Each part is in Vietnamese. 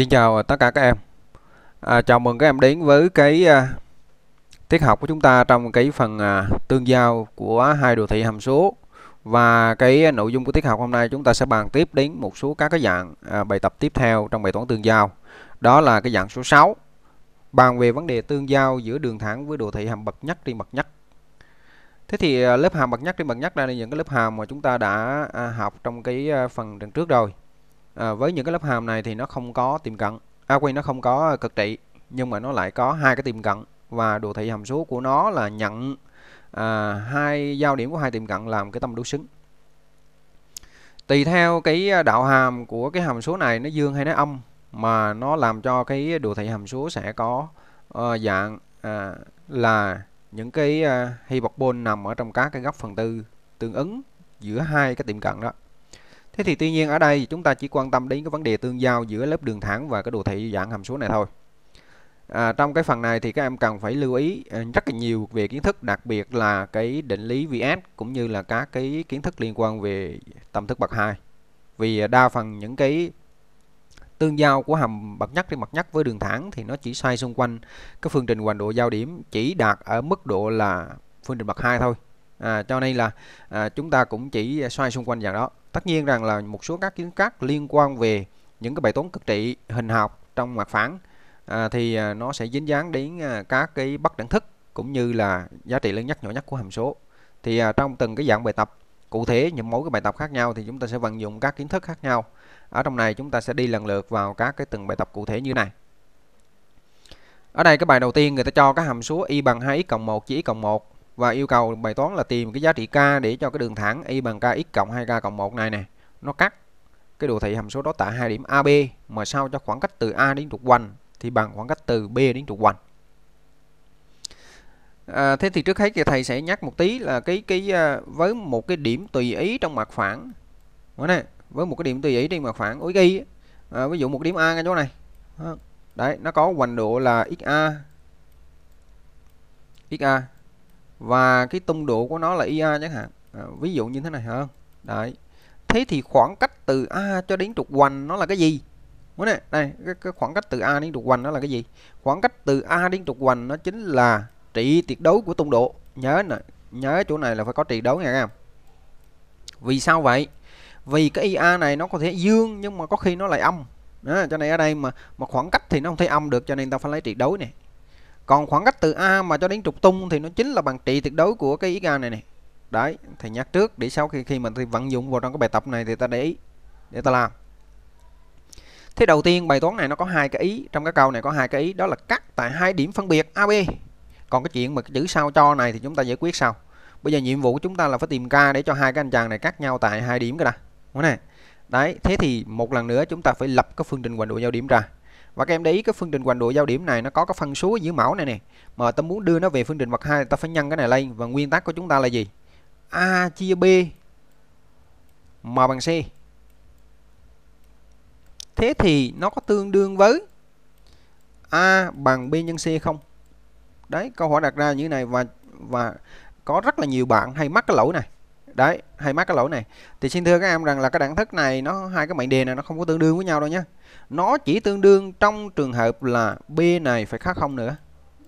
Xin chào à, tất cả các em à, Chào mừng các em đến với cái à, tiết học của chúng ta trong cái phần à, tương giao của hai đồ thị hàm số và cái nội dung của tiết học hôm nay chúng ta sẽ bàn tiếp đến một số các cái dạng à, bài tập tiếp theo trong bài toán tương giao đó là cái dạng số 6 bàn về vấn đề tương giao giữa đường thẳng với đồ thị hàm bậc nhất trên bậc nhất Thế thì à, lớp hàm bậc nhất trên bậc nhất đây là những cái lớp hàm mà chúng ta đã à, học trong cái à, phần trước rồi à, với những cái lớp hàm này thì nó không có tiềm cận à quên nó không có cực trị nhưng mà nó lại có hai cái tiềm cận và đồ thị hàm số của nó là nhận à, hai giao điểm của hai tiềm cận làm cái tâm đối xứng tùy theo cái đạo hàm của cái hàm số này nó dương hay nó âm mà nó làm cho cái đồ thị hàm số sẽ có uh, dạng uh, là những cái uh, à, hyperbole nằm ở trong các cái góc phần tư tương ứng giữa hai cái tiệm cận đó Thế thì tuy nhiên ở đây chúng ta chỉ quan tâm đến cái vấn đề tương giao giữa lớp đường thẳng và cái đồ thị dạng hàm số này thôi. À, trong cái phần này thì các em cần phải lưu ý à, rất là nhiều về kiến thức đặc biệt là cái định lý VS cũng như là các cái kiến thức liên quan về tâm thức bậc 2. Vì à, đa phần những cái tương giao của hàm bậc nhất trên bậc nhất với đường thẳng thì nó chỉ xoay xung quanh cái phương trình hoành độ giao điểm chỉ đạt ở mức độ là phương trình bậc 2 thôi. À, cho nên là à, chúng ta cũng chỉ xoay xung quanh dạng đó tất nhiên rằng là một số các kiến khác liên quan về những cái bài toán cực trị hình học trong mặt phẳng à, thì à, nó sẽ dính dáng đến à, các cái bất đẳng thức cũng như là giá trị lớn nhất nhỏ nhất của hàm số thì à, trong từng cái dạng bài tập cụ thể những mỗi cái bài tập khác nhau thì chúng ta sẽ vận dụng các kiến thức khác nhau ở trong này chúng ta sẽ đi lần lượt vào các cái từng bài tập cụ thể như này ở đây cái bài đầu tiên người ta cho cái hàm số y bằng 2x cộng 1 chỉ cộng 1 và yêu cầu bài toán là tìm cái giá trị k để cho cái đường thẳng y bằng kx cộng 2k cộng 1 này nè nó cắt cái đồ thị hàm số đó tại hai điểm AB mà sao cho khoảng cách từ A đến trục hoành thì bằng khoảng cách từ B đến trục hoành à, thế thì trước hết thì thầy sẽ nhắc một tí là cái cái à, với một cái điểm tùy ý trong mặt phẳng đó nè với một cái điểm tùy ý trên mặt phẳng ối ghi à, ví dụ một điểm A ngay chỗ này đấy nó có hoành độ là xa xa và cái tung độ của nó là ia chẳng hạn à, ví dụ như thế này hả đấy thế thì khoảng cách từ a cho đến trục hoành nó là cái gì này đây cái, cái khoảng cách từ a đến trục hoành nó là cái gì khoảng cách từ a đến trục hoành nó chính là trị tuyệt đối của tung độ nhớ nè nhớ chỗ này là phải có trị đối nha các em vì sao vậy vì cái ia này nó có thể dương nhưng mà có khi nó lại âm đó, cho nên ở đây mà mà khoảng cách thì nó không thể âm được cho nên ta phải lấy trị đối này còn khoảng cách từ A mà cho đến trục tung thì nó chính là bằng trị tuyệt đối của cái ý ga này này đấy thì nhắc trước để sau khi khi mình thì vận dụng vào trong cái bài tập này thì ta để ý để ta làm thế đầu tiên bài toán này nó có hai cái ý trong cái câu này có hai cái ý đó là cắt tại hai điểm phân biệt AB còn cái chuyện mà chữ sao cho này thì chúng ta giải quyết sau bây giờ nhiệm vụ của chúng ta là phải tìm k để cho hai cái anh chàng này cắt nhau tại hai điểm cái đã đúng này đấy thế thì một lần nữa chúng ta phải lập cái phương trình hoành độ giao điểm ra và các em để ý cái phương trình hoành độ giao điểm này nó có cái phân số ở giữa mẫu này nè mà ta muốn đưa nó về phương trình bậc hai ta phải nhân cái này lên và nguyên tắc của chúng ta là gì a chia b m bằng c thế thì nó có tương đương với a bằng b nhân c không đấy câu hỏi đặt ra như thế này và và có rất là nhiều bạn hay mắc cái lỗi này đấy hay mắc cái lỗi này thì xin thưa các em rằng là cái đẳng thức này nó hai cái mệnh đề này nó không có tương đương với nhau đâu nhé nó chỉ tương đương trong trường hợp là b này phải khác không nữa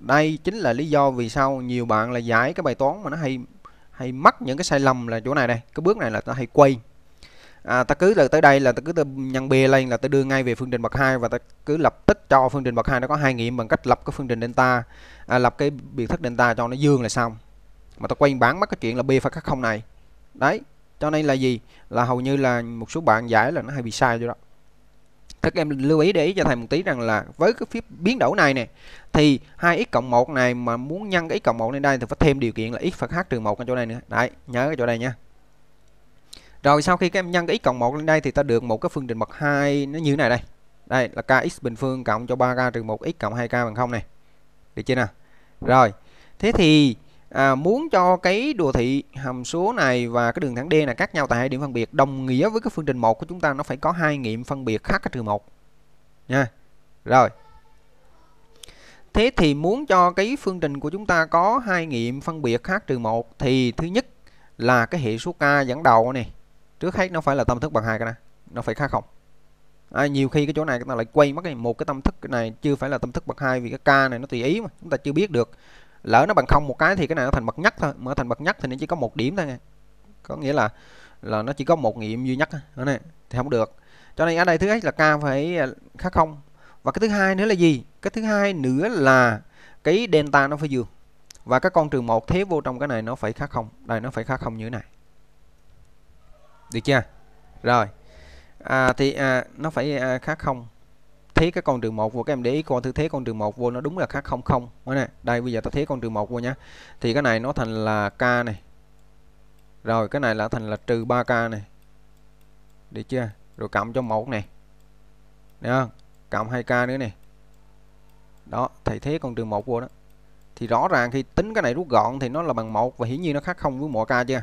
đây chính là lý do vì sao nhiều bạn là giải cái bài toán mà nó hay hay mắc những cái sai lầm là chỗ này đây cái bước này là ta hay quay à, ta cứ từ tới đây là ta cứ ta nhân b lên là ta đưa ngay về phương trình bậc hai và ta cứ lập tức cho phương trình bậc hai nó có hai nghiệm bằng cách lập cái phương trình delta à, lập cái biệt thức delta cho nó dương là xong mà ta quay bán mất cái chuyện là b phải khác không này đấy cho nên là gì là hầu như là một số bạn giải là nó hay bị sai rồi đó các em lưu ý để ý cho thầy một tí rằng là với cái phép biến đổi này nè thì 2x cộng 1 này mà muốn nhân cái x cộng 1 lên đây thì phải thêm điều kiện là x phải h trừ 1 ở chỗ này nữa. Đấy, nhớ cái chỗ đây nha. Rồi sau khi các em nhân cái x cộng 1 lên đây thì ta được một cái phương trình bậc 2 nó như thế này đây. Đây là kx bình phương cộng cho 3k trừ 1x cộng 2k bằng 0 này. Được chưa nào? Rồi. Thế thì à, muốn cho cái đồ thị hàm số này và cái đường thẳng D là khác nhau tại hai điểm phân biệt đồng nghĩa với cái phương trình một của chúng ta nó phải có hai nghiệm phân biệt khác trừ một nha rồi thế thì muốn cho cái phương trình của chúng ta có hai nghiệm phân biệt khác trừ một thì thứ nhất là cái hệ số k dẫn đầu này trước hết nó phải là tâm thức bằng hai cái này nó phải khác không à, nhiều khi cái chỗ này chúng ta lại quay mất cái một cái tâm thức này chưa phải là tâm thức bậc hai vì cái k này nó tùy ý mà chúng ta chưa biết được lỡ nó bằng không một cái thì cái này nó thành bậc nhất thôi mở thành bậc nhất thì nó chỉ có một điểm thôi nha có nghĩa là là nó chỉ có một nghiệm duy nhất đó này thì không được cho nên ở đây thứ nhất là k phải à, khác không và cái thứ hai nữa là gì cái thứ hai nữa là cái delta nó phải dương và các con trừ một thế vô trong cái này nó phải khác không đây nó phải khác không như thế này được chưa rồi à, thì à, nó phải à, khá không thế cái con trừ một vô các em để ý con thứ thế con trừ một vô nó đúng là khác không không nè đây bây giờ ta thế con trừ một vô nhá thì cái này nó thành là k này rồi cái này là thành là trừ 3k này được chưa rồi cộng cho một này Đấy cộng 2k nữa này đó thầy thế con trừ một vô đó thì rõ ràng khi tính cái này rút gọn thì nó là bằng một và hiển nhiên nó khác không với mọi k chưa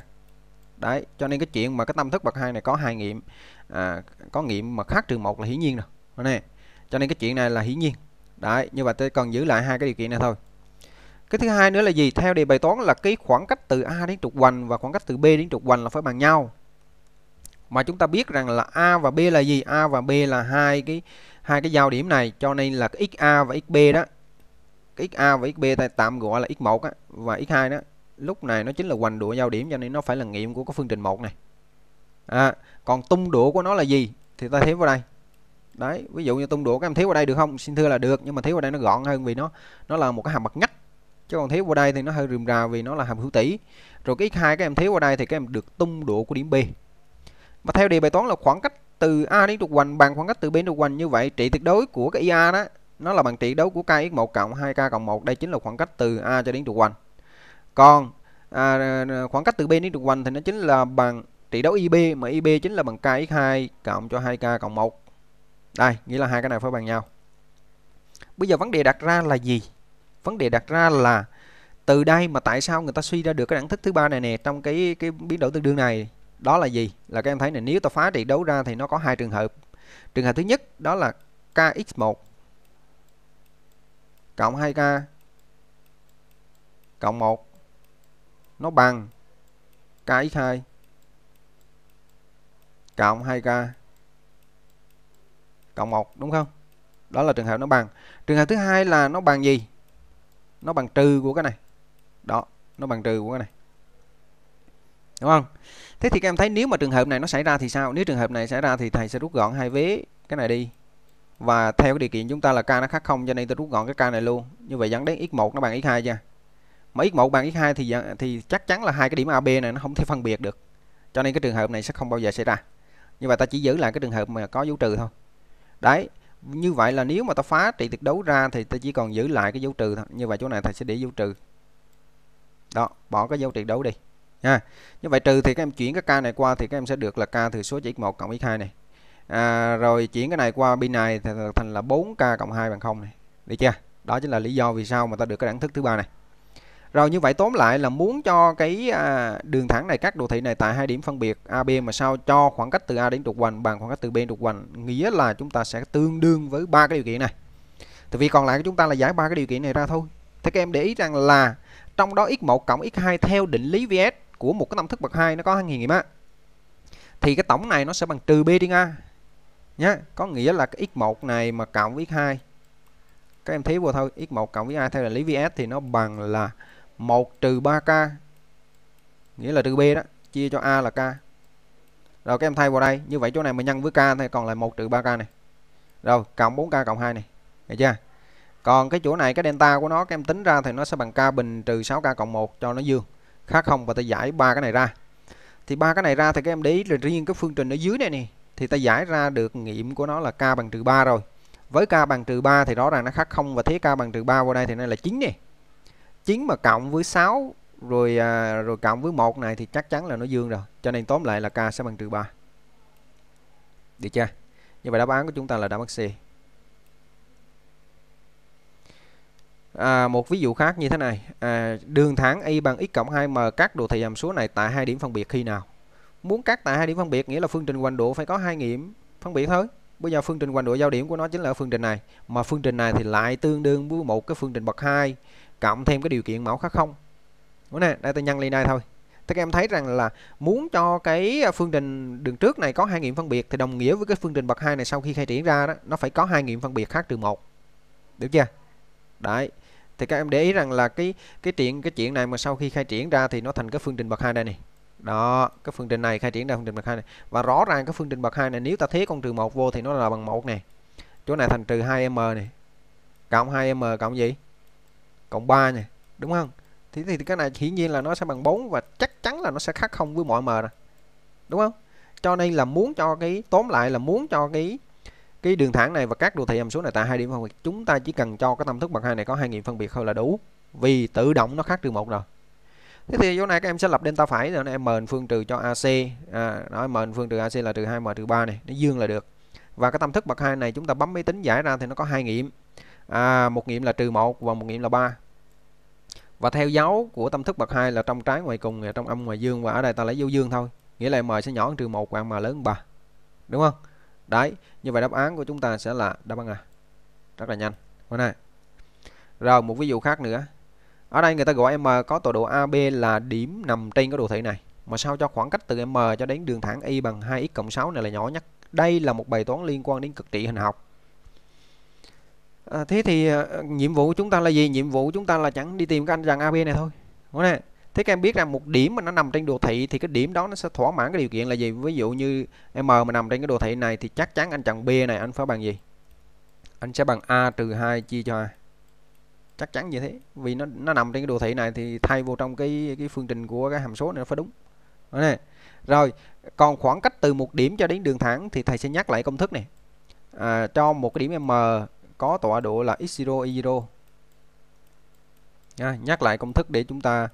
đấy cho nên cái chuyện mà cái tâm thức bậc hai này có hai nghiệm à, có nghiệm mà khác trừ một là hiển nhiên rồi nè cho nên cái chuyện này là hiển nhiên đấy như vậy tôi cần giữ lại hai cái điều kiện này thôi cái thứ hai nữa là gì theo đề bài toán là cái khoảng cách từ a đến trục hoành và khoảng cách từ b đến trục hoành là phải bằng nhau mà chúng ta biết rằng là a và b là gì a và b là hai cái hai cái giao điểm này cho nên là cái xa và xb đó cái xa và xb ta tạm gọi là x1 á, và x2 đó lúc này nó chính là hoành đũa giao điểm cho nên nó phải là nghiệm của cái phương trình một này à, còn tung độ của nó là gì thì ta thấy vào đây đấy ví dụ như tung đũa các em thiếu ở đây được không xin thưa là được nhưng mà thiếu ở đây nó gọn hơn vì nó nó là một cái hàm mặt nhắc chứ còn thiếu ở đây thì nó hơi rườm rà vì nó là hàm hữu tỷ rồi cái x2 các em thiếu ở đây thì các em được tung đũa của điểm B mà theo đề bài toán là khoảng cách từ A đến trục hoành bằng khoảng cách từ B đến trục hoành như vậy trị tuyệt đối của cái IA đó nó là bằng trị đối của kx1 cộng 2k cộng 1 đây chính là khoảng cách từ A cho đến trục hoành còn à, khoảng cách từ B đến trục hoành thì nó chính là bằng trị đấu IB mà IB chính là bằng kx2 cộng cho 2k cộng 1 đây nghĩa là hai cái này phải bằng nhau bây giờ vấn đề đặt ra là gì vấn đề đặt ra là từ đây mà tại sao người ta suy ra được cái đẳng thức thứ ba này nè trong cái cái biến đổi tương đương này đó là gì là các em thấy này nếu ta phá trị đấu ra thì nó có hai trường hợp trường hợp thứ nhất đó là kx1 cộng 2k cộng 1 nó bằng kx2 cộng 2k cộng 1 đúng không đó là trường hợp nó bằng trường hợp thứ hai là nó bằng gì nó bằng trừ của cái này đó nó bằng trừ của cái này đúng không thế thì các em thấy nếu mà trường hợp này nó xảy ra thì sao nếu trường hợp này xảy ra thì thầy sẽ rút gọn hai vế cái này đi và theo cái điều kiện chúng ta là k nó khác không cho nên tôi rút gọn cái k này luôn như vậy dẫn đến x1 nó bằng x2 chưa mà x1 bằng x2 thì thì chắc chắn là hai cái điểm AB này nó không thể phân biệt được cho nên cái trường hợp này sẽ không bao giờ xảy ra như vậy ta chỉ giữ lại cái trường hợp mà có dấu trừ thôi đấy như vậy là nếu mà ta phá trị tuyệt đấu ra thì ta chỉ còn giữ lại cái dấu trừ thôi như vậy chỗ này thầy sẽ để dấu trừ đó bỏ cái dấu tuyệt đấu đi nha như vậy trừ thì các em chuyển cái k này qua thì các em sẽ được là k thừa số chỉ 1 cộng x2 này à, rồi chuyển cái này qua bên này thì thành là 4k cộng 2 bằng 0 này được chưa đó chính là lý do vì sao mà ta được cái đẳng thức thứ ba này rồi như vậy tóm lại là muốn cho cái à, đường thẳng này các đồ thị này tại hai điểm phân biệt AB mà sao cho khoảng cách từ A đến trục hoành bằng khoảng cách từ B đến trục hoành nghĩa là chúng ta sẽ tương đương với ba cái điều kiện này. Tại vì còn lại chúng ta là giải ba cái điều kiện này ra thôi. Thế các em để ý rằng là trong đó x1 cộng x2 theo định lý VS của một cái tam thức bậc 2 nó có hai nghiệm á. Thì cái tổng này nó sẽ bằng trừ B đi A. Nhá, có nghĩa là cái x1 này mà cộng với x2 các em thấy vừa thôi x1 cộng với a theo định lý vs thì nó bằng là 1 trừ 3k nghĩa là trừ b đó chia cho a là k rồi các em thay vào đây như vậy chỗ này mình nhân với k thì còn lại 1 trừ 3k này rồi cộng 4k cộng 2 này được chưa còn cái chỗ này cái delta của nó các em tính ra thì nó sẽ bằng k bình trừ 6k cộng 1 cho nó dương khác không và ta giải ba cái này ra thì ba cái này ra thì các em để ý là riêng cái phương trình ở dưới này nè thì ta giải ra được nghiệm của nó là k bằng trừ 3 rồi với k bằng trừ 3 thì rõ ràng nó khác không và thế k bằng trừ 3 vào đây thì nó là 9 này 9 mà cộng với 6 rồi à, rồi cộng với một này thì chắc chắn là nó dương rồi cho nên tóm lại là k sẽ bằng trừ 3 được chưa như vậy đáp án của chúng ta là đáp án C à, một ví dụ khác như thế này à, đường thẳng y bằng x cộng 2m cắt đồ thị hàm số này tại hai điểm phân biệt khi nào muốn cắt tại hai điểm phân biệt nghĩa là phương trình hoành độ phải có hai nghiệm phân biệt thôi bây giờ phương trình hoành độ giao điểm của nó chính là phương trình này mà phương trình này thì lại tương đương với một cái phương trình bậc 2 cộng thêm cái điều kiện mẫu khác không đúng nè đây tôi nhân lên đây thôi thì các em thấy rằng là muốn cho cái à, phương trình đường trước này có hai nghiệm phân biệt thì đồng nghĩa với cái phương trình bậc hai này sau khi khai triển ra đó nó phải có hai nghiệm phân biệt khác trừ một được chưa đấy thì các em để ý rằng là cái cái chuyện cái chuyện này mà sau khi khai triển ra thì nó thành cái phương trình bậc hai đây này đó cái phương trình này khai triển ra phương trình bậc hai này và rõ ràng cái phương trình bậc hai này nếu ta thế con trừ một vô thì nó là bằng một này chỗ này thành trừ 2 m này cộng 2 m cộng gì cộng 3 này đúng không thì, thì cái này hiển nhiên là nó sẽ bằng 4 và chắc chắn là nó sẽ khác không với mọi m này. đúng không cho nên là muốn cho cái tóm lại là muốn cho cái cái đường thẳng này và các đồ thị hàm số này tại hai điểm phân biệt chúng ta chỉ cần cho cái tam thức bằng hai này có hai nghiệm phân biệt thôi là đủ vì tự động nó khác trừ một rồi thế thì chỗ này các em sẽ lập delta phải rồi em mền phương trừ cho ac à, nói mền phương trừ ac là trừ hai m trừ ba này nó dương là được và cái tam thức bậc hai này chúng ta bấm máy tính giải ra thì nó có hai nghiệm à, một nghiệm là trừ một và một nghiệm là ba và theo dấu của tâm thức bậc hai là trong trái ngoài cùng trong âm ngoài dương và ở đây ta lấy dấu dương thôi nghĩa là m sẽ nhỏ hơn trừ một và m lớn hơn ba đúng không đấy như vậy đáp án của chúng ta sẽ là đáp án A rất là nhanh bữa nay rồi một ví dụ khác nữa ở đây người ta gọi m có tọa độ AB là điểm nằm trên cái đồ thị này mà sao cho khoảng cách từ m cho đến đường thẳng y bằng 2x cộng 6 này là nhỏ nhất đây là một bài toán liên quan đến cực trị hình học à, thế thì à, nhiệm vụ của chúng ta là gì nhiệm vụ của chúng ta là chẳng đi tìm cái anh chàng AB này thôi đúng không thế các em biết rằng một điểm mà nó nằm trên đồ thị thì cái điểm đó nó sẽ thỏa mãn cái điều kiện là gì ví dụ như M mà nằm trên cái đồ thị này thì chắc chắn anh chẳng B này anh phải bằng gì anh sẽ bằng A trừ 2 chia cho A chắc chắn như thế vì nó nó nằm trên cái đồ thị này thì thay vô trong cái cái phương trình của cái hàm số này nó phải đúng Đấy này. rồi còn khoảng cách từ một điểm cho đến đường thẳng thì thầy sẽ nhắc lại công thức này à, cho một cái điểm m có tọa độ là x0 y0 nha, nhắc lại công thức để chúng ta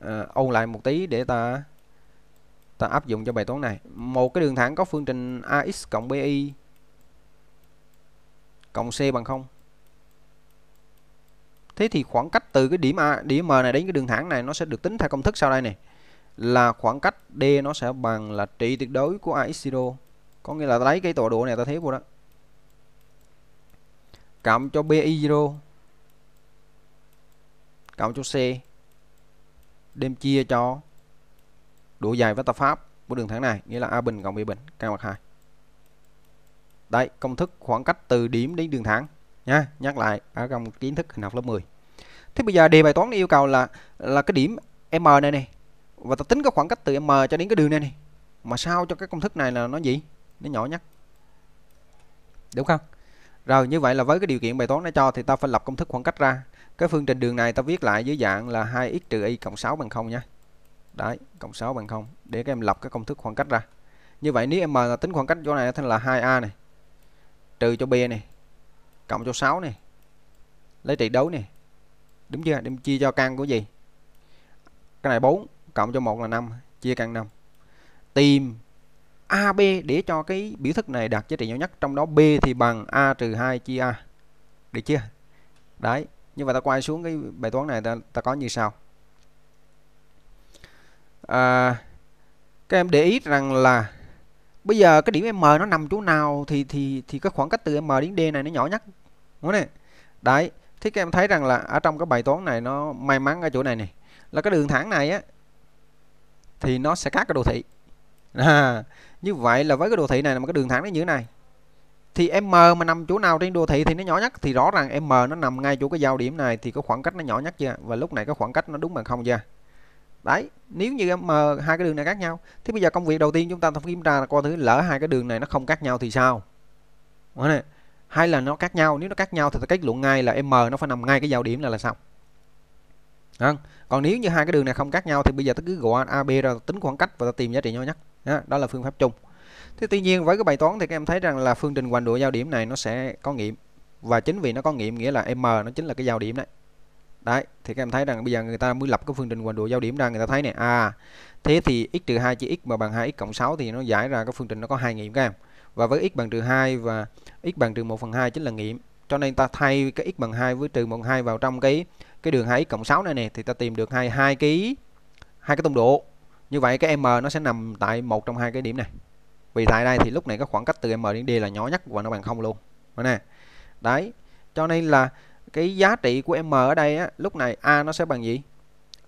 à, ôn lại một tí để ta ta áp dụng cho bài toán này một cái đường thẳng có phương trình ax cộng bi cộng c bằng 0 thế thì khoảng cách từ cái điểm a điểm m này đến cái đường thẳng này nó sẽ được tính theo công thức sau đây này là khoảng cách d nó sẽ bằng là trị tuyệt đối của ax0 có nghĩa là lấy cái tọa độ này ta thấy vô đó cộng cho PI 0 cộng cho C đem chia cho độ dài với pháp của đường thẳng này nghĩa là A bình cộng B bình cao mặt 2 đây công thức khoảng cách từ điểm đến đường thẳng nha nhắc lại ở trong kiến thức hình học lớp 10 thế bây giờ đề bài toán yêu cầu là là cái điểm M này này và ta tính cái khoảng cách từ M cho đến cái đường này này mà sao cho cái công thức này là nó gì nó nhỏ nhất đúng không rồi như vậy là với cái điều kiện bài toán đã cho thì ta phải lập công thức khoảng cách ra. Cái phương trình đường này ta viết lại dưới dạng là 2x trừ y cộng 6 bằng 0 nha. Đấy, cộng 6 bằng 0 để các em lập cái công thức khoảng cách ra. Như vậy nếu em mà tính khoảng cách chỗ này thì là 2a này trừ cho b này cộng cho 6 này lấy trị đấu này đúng chưa đem chia cho căn của gì cái này 4 cộng cho 1 là 5 chia căn 5 tìm AB để cho cái biểu thức này đạt giá trị nhỏ nhất trong đó B thì bằng A trừ 2 chia A được chưa đấy nhưng mà ta quay xuống cái bài toán này ta, ta có như sau à, các em để ý rằng là bây giờ cái điểm M nó nằm chỗ nào thì thì thì cái khoảng cách từ M đến D này nó nhỏ nhất đúng không đấy thế các em thấy rằng là ở trong cái bài toán này nó may mắn ở chỗ này này là cái đường thẳng này á thì nó sẽ cắt cái đồ thị à, như vậy là với cái đồ thị này là một cái đường thẳng nó như thế này thì m mà nằm chỗ nào trên đồ thị thì nó nhỏ nhất thì rõ ràng m nó nằm ngay chỗ cái giao điểm này thì có khoảng cách nó nhỏ nhất chưa và lúc này cái khoảng cách nó đúng bằng không chưa đấy nếu như m hai cái đường này khác nhau thì bây giờ công việc đầu tiên chúng ta phải kiểm tra là coi thứ lỡ hai cái đường này nó không khác nhau thì sao hay là nó khác nhau nếu nó khác nhau thì ta kết luận ngay là m nó phải nằm ngay cái giao điểm này là xong Đúng còn nếu như hai cái đường này không khác nhau thì bây giờ ta cứ gọi ab rồi tính khoảng cách và ta tìm giá trị nhỏ nhất đó, là phương pháp chung thế tuy nhiên với cái bài toán thì các em thấy rằng là phương trình hoành độ giao điểm này nó sẽ có nghiệm và chính vì nó có nghiệm nghĩa là m nó chính là cái giao điểm đấy đấy thì các em thấy rằng bây giờ người ta mới lập cái phương trình hoành độ giao điểm ra người ta thấy này à thế thì x trừ hai chia x mà bằng hai x cộng 6 thì nó giải ra cái phương trình nó có hai nghiệm các em và với x bằng trừ hai và x bằng trừ một phần hai chính là nghiệm cho nên ta thay cái x bằng 2 với trừ 1 2 vào trong cái cái đường 2x cộng 6 này nè thì ta tìm được hai hai cái hai cái tông độ như vậy cái m nó sẽ nằm tại một trong hai cái điểm này vì tại đây thì lúc này cái khoảng cách từ m đến d là nhỏ nhất và nó bằng không luôn đó nè đấy cho nên là cái giá trị của m ở đây á, lúc này a nó sẽ bằng gì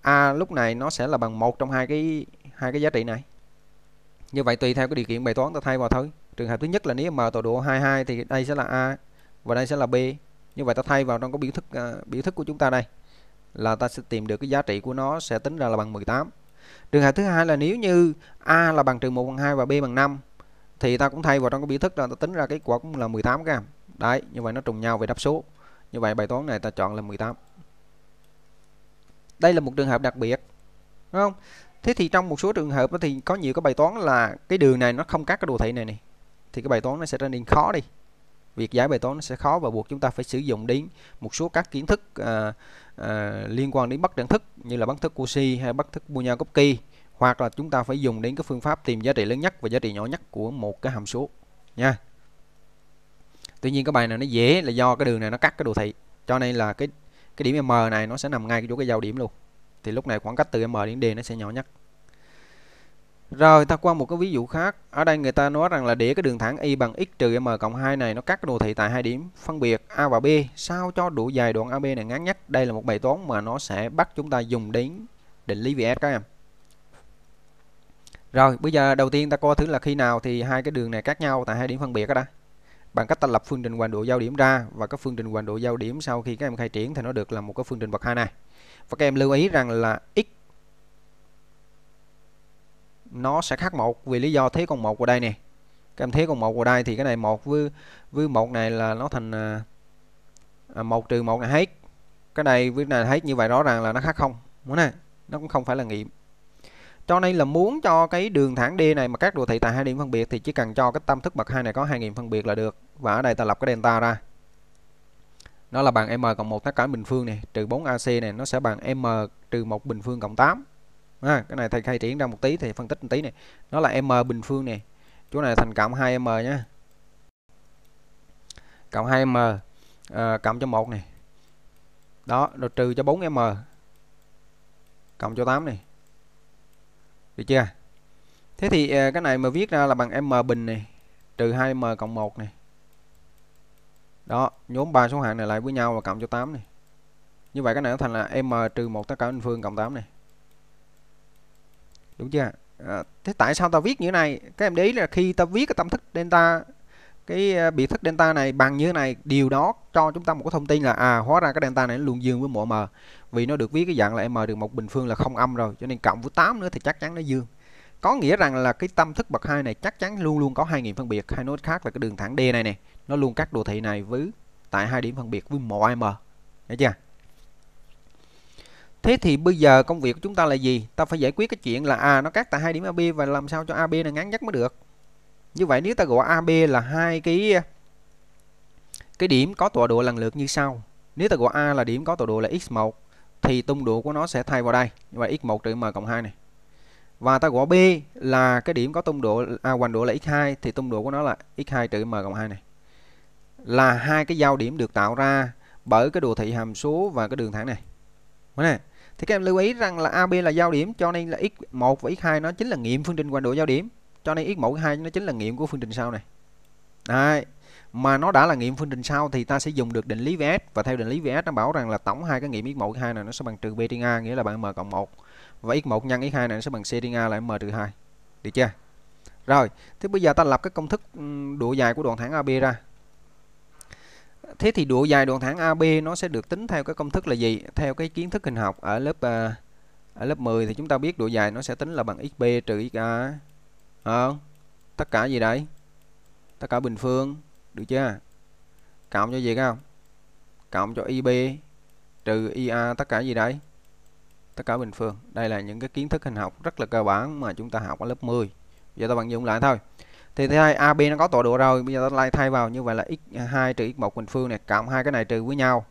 a lúc này nó sẽ là bằng một trong hai cái hai cái giá trị này như vậy tùy theo cái điều kiện bài toán ta thay vào thôi trường hợp thứ nhất là nếu m tọa độ 22 thì đây sẽ là a và đây sẽ là b như vậy ta thay vào trong cái biểu thức uh, biểu thức của chúng ta đây là ta sẽ tìm được cái giá trị của nó sẽ tính ra là bằng 18 trường hợp thứ hai là nếu như a là bằng trừ 1 bằng 2 và b bằng 5 thì ta cũng thay vào trong cái biểu thức là ta tính ra kết quả cũng là 18 các em đấy như vậy nó trùng nhau về đáp số như vậy bài toán này ta chọn là 18 đây là một trường hợp đặc biệt đúng không thế thì trong một số trường hợp thì có nhiều cái bài toán là cái đường này nó không cắt cái đồ thị này này thì cái bài toán nó sẽ trở nên khó đi việc giải bài toán nó sẽ khó và buộc chúng ta phải sử dụng đến một số các kiến thức à, à, liên quan đến bất đẳng thức như là bất thức Cauchy hay bất thức Bunyakovsky hoặc là chúng ta phải dùng đến cái phương pháp tìm giá trị lớn nhất và giá trị nhỏ nhất của một cái hàm số nha tuy nhiên cái bài này nó dễ là do cái đường này nó cắt cái đồ thị cho nên là cái cái điểm m này nó sẽ nằm ngay chỗ cái giao điểm luôn thì lúc này khoảng cách từ m đến d nó sẽ nhỏ nhất rồi ta qua một cái ví dụ khác. Ở đây người ta nói rằng là để cái đường thẳng y bằng x trừ m cộng 2 này nó cắt đồ thị tại hai điểm phân biệt a và b. Sao cho độ dài đoạn AB này ngắn nhất? Đây là một bài toán mà nó sẽ bắt chúng ta dùng đến định lý VS các em. Rồi, bây giờ đầu tiên ta coi thử là khi nào thì hai cái đường này cắt nhau tại hai điểm phân biệt ở đây. Bằng cách ta lập phương trình hoành độ giao điểm ra và cái phương trình hoành độ giao điểm sau khi các em khai triển thì nó được là một cái phương trình bậc hai này. Và các em lưu ý rằng là x nó sẽ khác một vì lý do thế còn một của đây nè các em thế còn một của đây thì cái này một với với một này là nó thành à, à, một trừ một này hết cái này với này hết như vậy rõ ràng là nó khác không muốn nè à, nó cũng không phải là nghiệm cho nên là muốn cho cái đường thẳng D này mà các đồ thị tại hai điểm phân biệt thì chỉ cần cho cái tam thức bậc hai này có hai nghiệm phân biệt là được và ở đây ta lập cái delta ra nó là bằng m cộng một tất cả bình phương này trừ 4 ac này nó sẽ bằng m trừ một bình phương cộng 8 à, cái này thầy khai triển ra một tí thì phân tích một tí này nó là m bình phương này chỗ này thành cộng 2m nhé cộng 2m à, ờ, cộng cho một này đó rồi trừ cho 4m cộng cho 8 này được chưa thế thì ờ, cái này mà viết ra là bằng m bình này trừ 2m cộng 1 này đó nhóm ba số hạng này lại với nhau và cộng cho 8 này như vậy cái này nó thành là m trừ 1 tất cả bình phương cộng 8 này đúng chưa à, thế tại sao ta viết như thế này các em để ý là khi ta viết cái tâm thức delta cái ờ, biệt thức delta này bằng như thế này điều đó cho chúng ta một cái thông tin là à hóa ra cái delta này nó luôn dương với mũ m vì nó được viết cái dạng là m được một bình phương là không âm rồi cho nên cộng với 8 nữa thì chắc chắn nó dương có nghĩa rằng là cái tâm thức bậc hai này chắc chắn luôn luôn có hai nghiệm phân biệt hai nốt khác là cái đường thẳng d này này nó luôn cắt đồ thị này với tại hai điểm phân biệt với mọi m thấy chưa Thế thì bây giờ công việc của chúng ta là gì? Ta phải giải quyết cái chuyện là à nó cắt tại hai điểm AB và làm sao cho AB này ngắn nhất mới được. Như vậy nếu ta gọi AB là hai cái cái điểm có tọa độ lần lượt như sau. Nếu ta gọi A là điểm có tọa độ là x1 thì tung độ của nó sẽ thay vào đây. Như vậy x1 trừ m cộng 2 này. Và ta gọi B là cái điểm có tung độ à, hoành độ là x2 thì tung độ của nó là x2 trừ m cộng 2 này. Là hai cái giao điểm được tạo ra bởi cái đồ thị hàm số và cái đường thẳng này. Đúng vâng nè. Thì các em lưu ý rằng là AB là giao điểm cho nên là x1 và x2 nó chính là nghiệm phương trình quanh độ giao điểm. Cho nên x1 x2 nó chính là nghiệm của phương trình sau này. Đấy. Mà nó đã là nghiệm phương trình sau thì ta sẽ dùng được định lý VS và theo định lý VS nó bảo rằng là tổng hai cái nghiệm x1 x2 này nó sẽ bằng trừ b trên a nghĩa là bằng m cộng 1 và x1 nhân x2 này nó sẽ bằng c trên a là m trừ 2. Được chưa? Rồi, thế bây giờ ta lập cái công thức độ dài của đoạn thẳng AB ra thế thì độ dài đoạn thẳng AB nó sẽ được tính theo cái công thức là gì theo cái kiến thức hình học ở lớp uh, ở lớp 10 thì chúng ta biết độ dài nó sẽ tính là bằng xb trừ xk không tất cả gì đấy tất cả bình phương được chưa cộng cho gì không cộng cho ib trừ ia tất cả gì đấy tất cả bình phương đây là những cái kiến thức hình học rất là cơ bản mà chúng ta học ở lớp 10 giờ ta bằng dụng lại thôi thì hai AB nó có tọa độ rồi bây giờ ta lại thay vào như vậy là x2 trừ x1 bình phương này cộng hai cái này trừ với nhau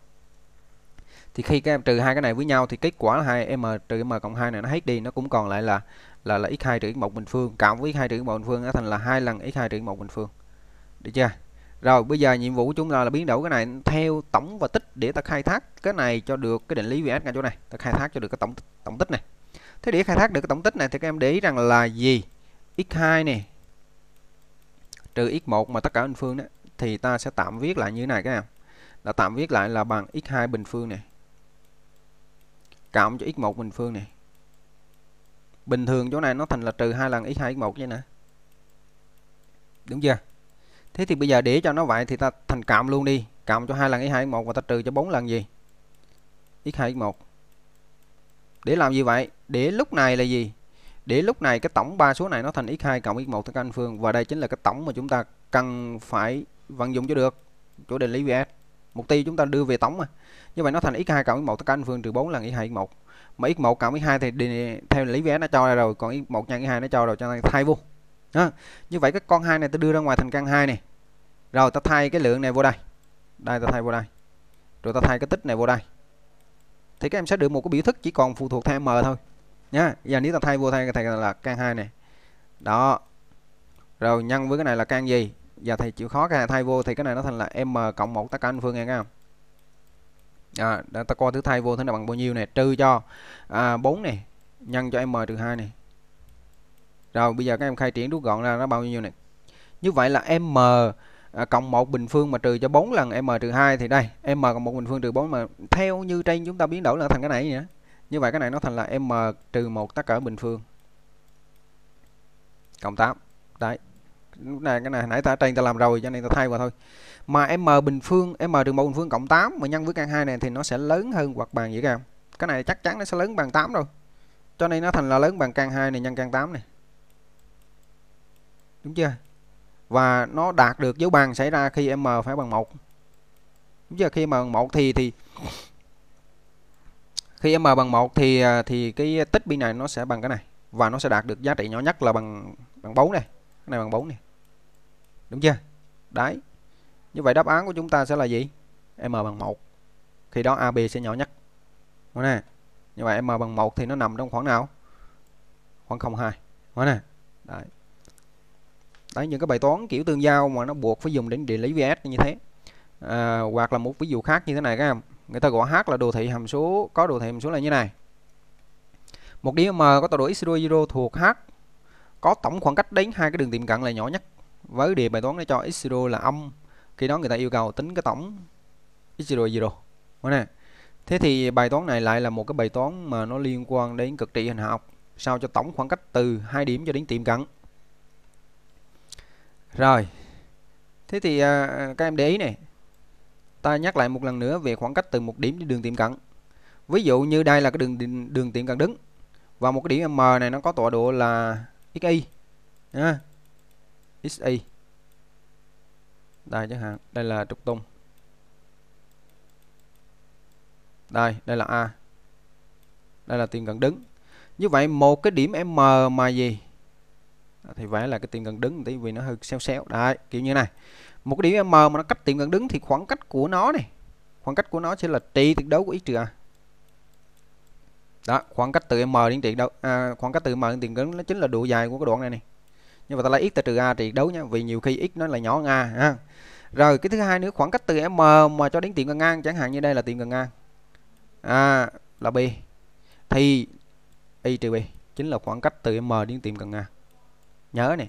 thì khi các em trừ hai cái này với nhau thì kết quả là hai m trừ m cộng 2 này nó hết đi nó cũng còn lại là là là x2 trừ x1 bình phương cộng với x2 trừ x1 bình phương nó thành là hai lần x2 trừ x1 bình phương được chưa rồi bây giờ nhiệm vụ của chúng ta là biến đổi cái này theo tổng và tích để ta khai thác cái này cho được cái định lý VS ngay chỗ này ta khai thác cho được cái tổng tổng tích này thế để khai thác được cái tổng tích này thì các em để ý rằng là gì x2 này trừ x1 mà tất cả bình phương đó thì ta sẽ tạm viết lại như thế này các em đã tạm viết lại là bằng x2 bình phương này cộng cho x1 bình phương này bình thường chỗ này nó thành là trừ hai lần x2 x1 vậy nè đúng chưa thế thì bây giờ để cho nó vậy thì ta thành cộng luôn đi cộng cho hai lần x2 x1 và ta trừ cho bốn lần gì x2 x1 để làm gì vậy để lúc này là gì để lúc này cái tổng ba số này nó thành x2 cộng x1 theo căn phương và đây chính là cái tổng mà chúng ta cần phải vận dụng cho được chỗ định lý VS mục tiêu chúng ta đưa về tổng mà như vậy nó thành x2 cộng x1 tất cả anh phương trừ 4 lần x2 x1 mà x1 cộng x2 thì đề, theo lý vẽ nó cho ra rồi còn x1 nhân x2 nó cho rồi cho nên thay vô đó. như vậy cái con hai này ta đưa ra ngoài thành căn hai này rồi ta thay cái lượng này vô đây đây ta thay vô đây rồi ta thay cái tích này vô đây thì các em sẽ được một cái biểu thức chỉ còn phụ thuộc theo m thôi nhá giờ nếu ta thay vô thay thầy là can 2 này đó rồi nhân với cái này là can gì giờ thầy chịu khó cái thay vô thì cái này nó thành là m cộng một tất cả anh phương nghe không à, đã ta coi thứ thay vô thế nào bằng bao nhiêu này trừ cho à, 4 này nhân cho m trừ 2 này rồi bây giờ các em khai triển rút gọn ra nó bao nhiêu này như vậy là m à, cộng một bình phương mà trừ cho 4 lần m trừ 2 thì đây m cộng một bình phương trừ 4 mà theo như trên chúng ta biến đổi là thành cái này nữa như vậy cái này nó thành là m trừ một tất cả bình phương cộng 8 đấy lúc này cái này nãy ta trên ta làm rồi cho nên ta thay vào thôi mà m bình phương m trừ một bình phương cộng 8 mà nhân với căn 2 này thì nó sẽ lớn hơn hoặc bằng vậy các em cái này chắc chắn nó sẽ lớn bằng 8 rồi cho nên nó thành là lớn bằng căn 2 này nhân căn 8 này đúng chưa và nó đạt được dấu bằng xảy ra khi m phải bằng một đúng chưa khi m bằng một thì thì khi m bằng 1 thì à, thì cái tích bi này nó sẽ bằng cái này và nó sẽ đạt được giá trị nhỏ nhất là bằng bằng 4 này cái này bằng 4 này đúng chưa đấy như vậy đáp án của chúng ta sẽ là gì m bằng 1 khi đó ab sẽ nhỏ nhất đúng nè như vậy m bằng 1 thì nó nằm trong khoảng nào khoảng 02 đúng nè đấy đấy những cái bài toán kiểu tương giao mà nó buộc phải dùng đến địa lý vs như thế à, hoặc là một ví dụ khác như thế này các em người ta gọi H là đồ thị hàm số có đồ thị hàm số là như này một điểm M có tọa độ x0 thuộc H có tổng khoảng cách đến hai cái đường tiệm cận là nhỏ nhất với đề bài toán để cho x0 là âm khi đó người ta yêu cầu tính cái tổng x0 0 Đúng nè thế thì bài toán này lại là một cái bài toán mà nó liên quan đến cực trị hình học sao cho tổng khoảng cách từ hai điểm cho đến tiệm cận rồi thế thì à, các em để ý này ta nhắc lại một lần nữa về khoảng cách từ một điểm đến đường tiệm cận ví dụ như đây là cái đường đường tiệm cận đứng và một cái điểm M này nó có tọa độ là xy nha xy đây chẳng hạn đây là trục tung đây đây là A đây là tiệm cận đứng như vậy một cái điểm M mà gì thì vẽ là cái tiệm gần đứng tí vì nó hơi xéo xéo đấy kiểu như này một cái điểm m mà nó cách tiệm gần đứng thì khoảng cách của nó này khoảng cách của nó sẽ là trị tuyệt đối của x trừ a đó khoảng cách từ m đến trị đâu à, khoảng cách từ m đến tiền gần nó chính là độ dài của cái đoạn này này nhưng mà ta lấy x ta trừ a trị đấu nha vì nhiều khi x nó là nhỏ hơn ha. rồi cái thứ hai nữa khoảng cách từ m mà cho đến tiệm gần ngang chẳng hạn như đây là tiệm gần ngang à là b thì y trừ b chính là khoảng cách từ m đến tiệm gần ngang nhớ này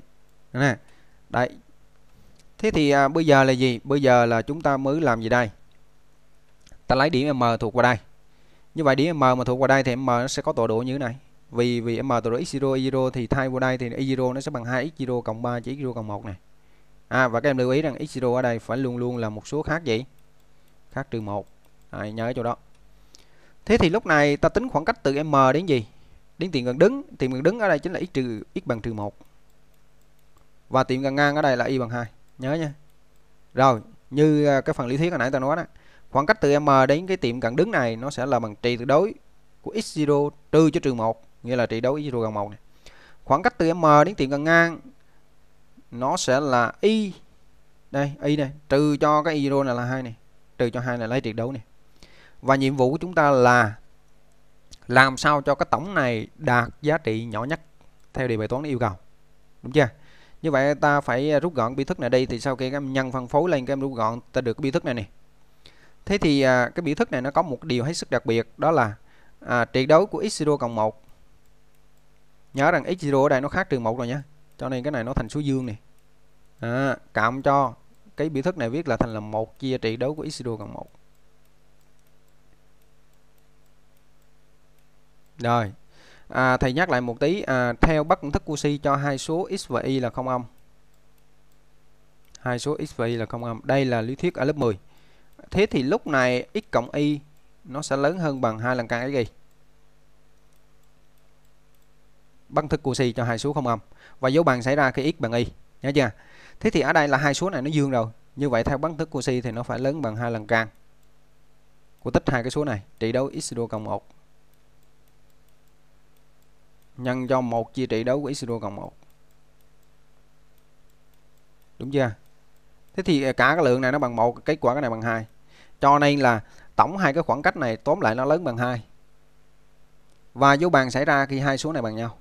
nè đây thế thì à, bây giờ là gì bây giờ là chúng ta mới làm gì đây ta lấy điểm m thuộc vào đây như vậy điểm m mà thuộc vào đây thì m nó sẽ có tọa độ như thế này vì vì m tọa độ x0 y0 thì thay vào đây thì y0 nó sẽ bằng 2x0 cộng 3 chỉ x0 cộng 1 này à và các em lưu ý rằng x0 ở đây phải luôn luôn là một số khác gì khác trừ 1 Đấy, nhớ chỗ đó thế thì lúc này ta tính khoảng cách từ m đến gì đến tiền gần đứng tiền gần đứng ở đây chính là x trừ x bằng trừ 1 và tiệm gần ngang ở đây là y bằng 2 nhớ nha rồi như à, cái phần lý thuyết hồi nãy ta nói đó khoảng cách từ m đến cái tiệm cận đứng này nó sẽ là bằng trị tuyệt đối của x0 trừ cho trừ 1 nghĩa là trị đối x0 gần 1 này. khoảng cách từ m đến tiệm cận ngang nó sẽ là y đây y này trừ cho cái y0 này là hai này trừ cho hai này lấy tuyệt đối này và nhiệm vụ của chúng ta là làm sao cho cái tổng này đạt giá trị nhỏ nhất theo đề bài toán yêu cầu đúng chưa như vậy ta phải à, rút gọn biểu thức này đi thì sau khi các em nhân phân phối lên các em rút gọn ta được biểu thức này nè thế thì à, cái biểu thức này nó có một điều hết sức đặc biệt đó là à, tuyệt đối của x0 cộng 1 nhớ rằng x0 ở đây nó khác trừ một rồi nhé cho nên cái này nó thành số dương này à, cộng cho cái biểu thức này viết là thành là một chia trị đấu của x0 cộng 1 rồi à, thầy nhắc lại một tí à, theo bất công thức Cauchy cho hai số x và y là không âm hai số x và y là không âm đây là lý thuyết ở lớp 10 thế thì lúc này x cộng y nó sẽ lớn hơn bằng hai lần căn cái gì băng thức Cauchy cho hai số không âm và dấu bằng xảy ra khi x bằng y nhớ chưa thế thì ở đây là hai số này nó dương rồi như vậy theo băng thức Cauchy thì nó phải lớn bằng hai lần căn của tích hai cái số này trị đấu x đô cộng 1 nhân cho một chia trị đối với x cộng 1 đúng chưa thế thì cả cái lượng này nó bằng một kết quả cái này bằng hai cho nên là tổng hai cái khoảng cách này tóm lại nó lớn bằng hai và dấu bàn xảy ra khi hai số này bằng nhau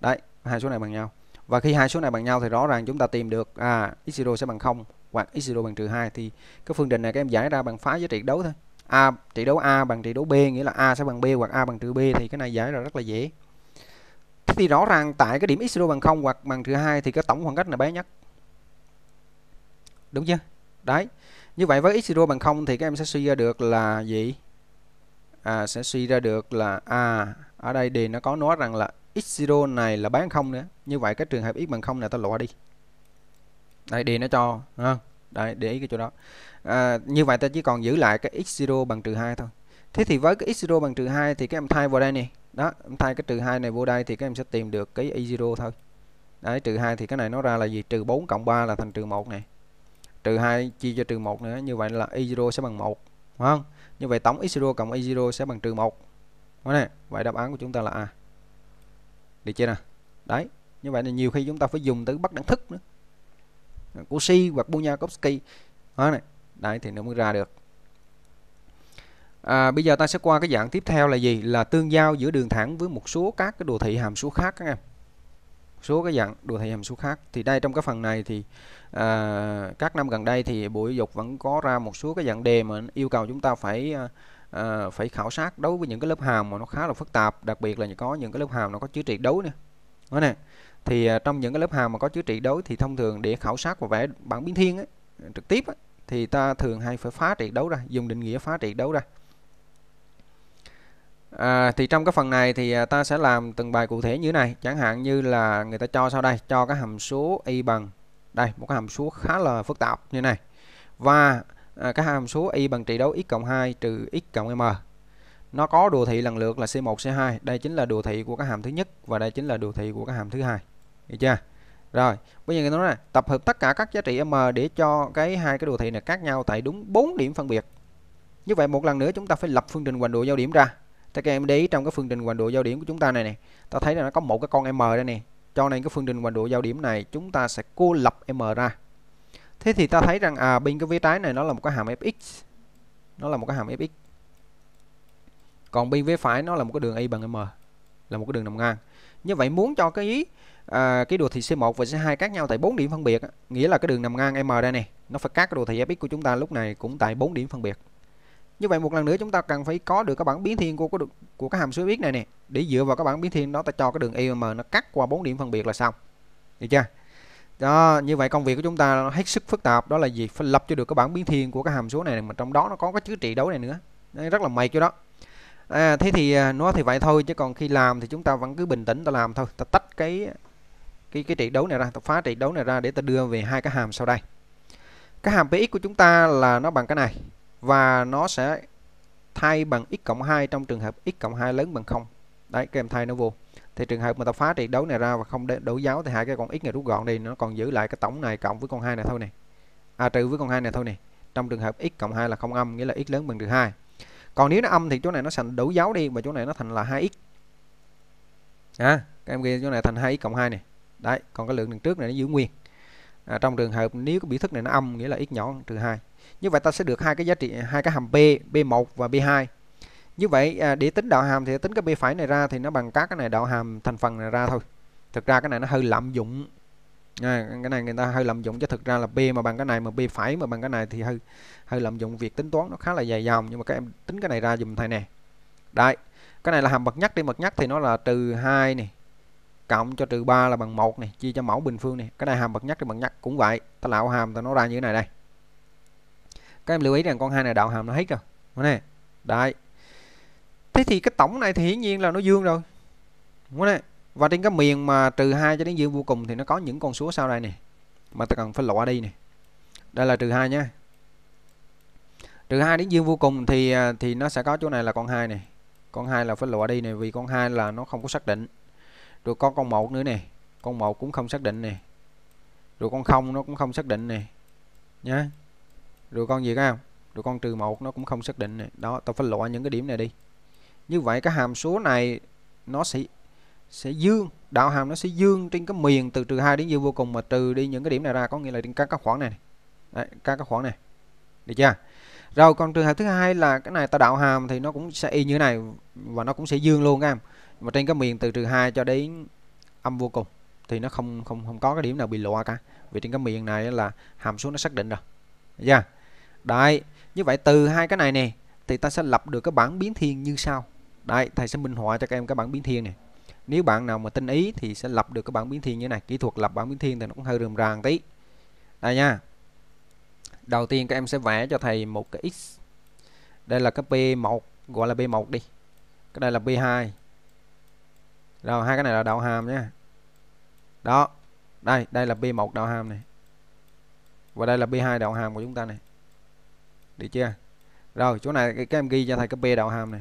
đấy hai số này bằng nhau và khi hai số này bằng nhau thì rõ ràng chúng ta tìm được à x0 sẽ bằng 0 hoặc x0 bằng trừ 2 thì cái phương trình này các em giải ra bằng phá với trị đấu thôi. A trị đấu A bằng trị đấu B nghĩa là A sẽ bằng B hoặc A bằng trừ B thì cái này giải ra rất là dễ thì rõ ràng tại cái điểm x rho bằng 0 hoặc bằng trừ hai thì cái tổng khoảng cách là bé nhất. Đúng chưa? Đấy. Như vậy với x0 bằng 0 thì các em sẽ suy ra được là gì? À, sẽ suy ra được là à ở đây đề nó có nói rằng là x0 này là bán không nữa. Như vậy cái trường hợp x bằng 0 là ta loại đi. Đây đề nó cho ha. Đấy, để ý cái chỗ đó. À, như vậy ta chỉ còn giữ lại cái x0 bằng trừ 2 thôi. Thế thì với cái x0 bằng trừ 2 thì các em thay vào đây nè, đó em thay cái trừ hai này vô đây thì các em sẽ tìm được cái y zero thôi đấy trừ hai thì cái này nó ra là gì trừ 4 cộng 3 là thành trừ 1 này trừ 2 chia cho trừ 1 nữa như vậy là y zero sẽ bằng 1 đúng không như vậy tổng x zero cộng y zero sẽ bằng trừ 1 đúng này vậy đáp án của chúng ta là A được chưa nào đấy như vậy là nhiều khi chúng ta phải dùng tới bắt đẳng thức nữa của si hoặc Bunyakovsky đó này đấy thì nó mới ra được À, bây giờ ta sẽ qua cái dạng tiếp theo là gì? Là tương giao giữa đường thẳng với một số các cái đồ thị hàm số khác các em. Số cái dạng đồ thị hàm số khác. Thì đây trong cái phần này thì à, các năm gần đây thì Bộ Giáo dục vẫn có ra một số cái dạng đề mà yêu cầu chúng ta phải à, à phải khảo sát đối với những cái lớp hàm mà nó khá là phức tạp, đặc biệt là có những cái lớp hàm nó có chứa trị đấu nè. Đó nè. Thì à, trong những cái lớp hàm mà có chứa trị đấu thì thông thường để khảo sát và vẽ bảng biến thiên ấy, trực tiếp ấy, thì ta thường hay phải phá trị đấu ra, dùng định nghĩa phá trị đấu ra À, thì trong cái phần này thì à, ta sẽ làm từng bài cụ thể như thế này chẳng hạn như là người ta cho sau đây cho cái hàm số y bằng đây một cái hàm số khá là phức tạp như này và à, cái hàm số y bằng trị đấu x cộng 2 trừ x cộng m nó có đồ thị lần lượt là C1 C2 đây chính là đồ thị của cái hàm thứ nhất và đây chính là đồ thị của cái hàm thứ hai được chưa rồi bây giờ người ta nói này tập hợp tất cả các giá trị m để cho cái hai cái đồ thị này khác nhau tại đúng 4 điểm phân biệt như vậy một lần nữa chúng ta phải lập phương trình hoành độ giao điểm ra thế các em để ý trong cái phương trình hoành độ giao điểm của chúng ta này nè ta thấy là nó có một cái con m đây nè cho nên cái phương trình hoành độ giao điểm này chúng ta sẽ cô lập m ra thế thì ta thấy rằng à bên cái vế trái này nó là một cái hàm fx nó là một cái hàm fx còn bên vế phải nó là một cái đường y bằng m là một cái đường nằm ngang như vậy muốn cho cái ý à, cái đồ thị C1 và C2 khác nhau tại 4 điểm phân biệt nghĩa là cái đường nằm ngang M đây nè nó phải cắt cái đồ thị Fx của chúng ta lúc này cũng tại 4 điểm phân biệt như vậy một lần nữa chúng ta cần phải có được các bản biến thiên của của, của cái hàm số biết này nè để dựa vào các bản biến thiên đó ta cho cái đường IM e nó cắt qua bốn điểm phân biệt là xong được chưa đó như vậy công việc của chúng ta hết sức phức tạp đó là gì phải lập cho được cái bản biến thiên của cái hàm số này mà trong đó nó có cái chữ trị đấu này nữa Đấy, rất là mệt cho đó à, thế thì à, nó thì vậy thôi chứ còn khi làm thì chúng ta vẫn cứ bình tĩnh ta làm thôi ta tách cái cái cái trị đấu này ra ta phá trị đấu này ra để ta đưa về hai cái hàm sau đây cái hàm px của chúng ta là nó bằng cái này và nó sẽ thay bằng x cộng 2 trong trường hợp x cộng 2 lớn bằng 0 đấy kèm thay nó vô thì trường hợp mà ta phá triệt đấu này ra và không đấu dấu thì hai cái con x này rút gọn đi nó còn giữ lại cái tổng này cộng với con hai này thôi này à trừ với con hai này thôi này trong trường hợp x cộng 2 là không âm nghĩa là x lớn bằng trừ 2 còn nếu nó âm thì chỗ này nó thành đấu dấu đi mà chỗ này nó thành là 2x à, các em ghi chỗ này thành 2x cộng 2 này đấy còn cái lượng đằng trước này nó giữ nguyên à, trong trường hợp nếu cái biểu thức này nó âm nghĩa là x nhỏ trừ 2 như vậy ta sẽ được hai cái giá trị hai cái hàm b b1 và b2 như vậy à, để tính đạo hàm thì tính cái b phải này ra thì nó bằng các cái này đạo hàm thành phần này ra thôi thực ra cái này nó hơi lạm dụng à, cái này người ta hơi lạm dụng chứ thực ra là b mà bằng cái này mà b phải mà bằng cái này thì hơi hơi lạm dụng việc tính toán nó khá là dài dòng nhưng mà các em tính cái này ra dùm thầy nè đấy cái này là hàm bậc nhất đi bậc nhất thì nó là trừ hai này cộng cho trừ 3 là bằng 1 này chia cho mẫu bình phương này cái này hàm bậc nhất thì bậc nhất cũng vậy ta lão hàm ta nó ra như thế này đây các em lưu ý rằng con hai này đạo hàm nó hết rồi đúng này đấy thế thì cái tổng này thì hiển nhiên là nó dương rồi đúng này và trên cái miền mà trừ hai cho đến dương vô cùng thì nó có những con số sau đây này, mà ta cần phải loại đi này, đây là trừ hai nhá trừ hai đến dương vô cùng thì à, thì nó sẽ có chỗ này là con hai này con hai là phải loại đi này vì con hai là nó không có xác định rồi có con một nữa này, con một cũng không xác định này, rồi con không nó cũng không xác định này, nhá rồi con gì các không rồi con trừ một nó cũng không xác định này. đó tao phải loại những cái điểm này đi như vậy cái hàm số này nó sẽ sẽ dương đạo hàm nó sẽ dương trên cái miền từ trừ 2 đến dương vô cùng mà trừ đi những cái điểm này ra có nghĩa là trên các các khoảng này, Đấy, các các khoảng này được chưa rồi còn trường hợp thứ hai là cái này ta đạo hàm thì nó cũng sẽ y như thế này và nó cũng sẽ dương luôn các em mà trên cái miền từ trừ 2 cho đến âm vô cùng thì nó không không không có cái điểm nào bị lộ cả vì trên cái miền này là hàm số nó xác định rồi được chưa? Đấy, như vậy từ hai cái này nè thì ta sẽ lập được cái bảng biến thiên như sau. Đấy, thầy sẽ minh họa cho các em cái bảng biến thiên này. Nếu bạn nào mà tinh ý thì sẽ lập được cái bảng biến thiên như này. Kỹ thuật lập bảng biến thiên thì nó cũng hơi rườm ràng tí. Đây nha. Đầu tiên các em sẽ vẽ cho thầy một cái x. Đây là cái P1 gọi là p 1 đi. Cái đây là p 2 Rồi hai cái này là đạo hàm nha. Đó. Đây, đây là p 1 đạo hàm này. Và đây là p 2 đạo hàm của chúng ta này được chưa rồi chỗ này các em ghi cho thầy cái b đầu hàm này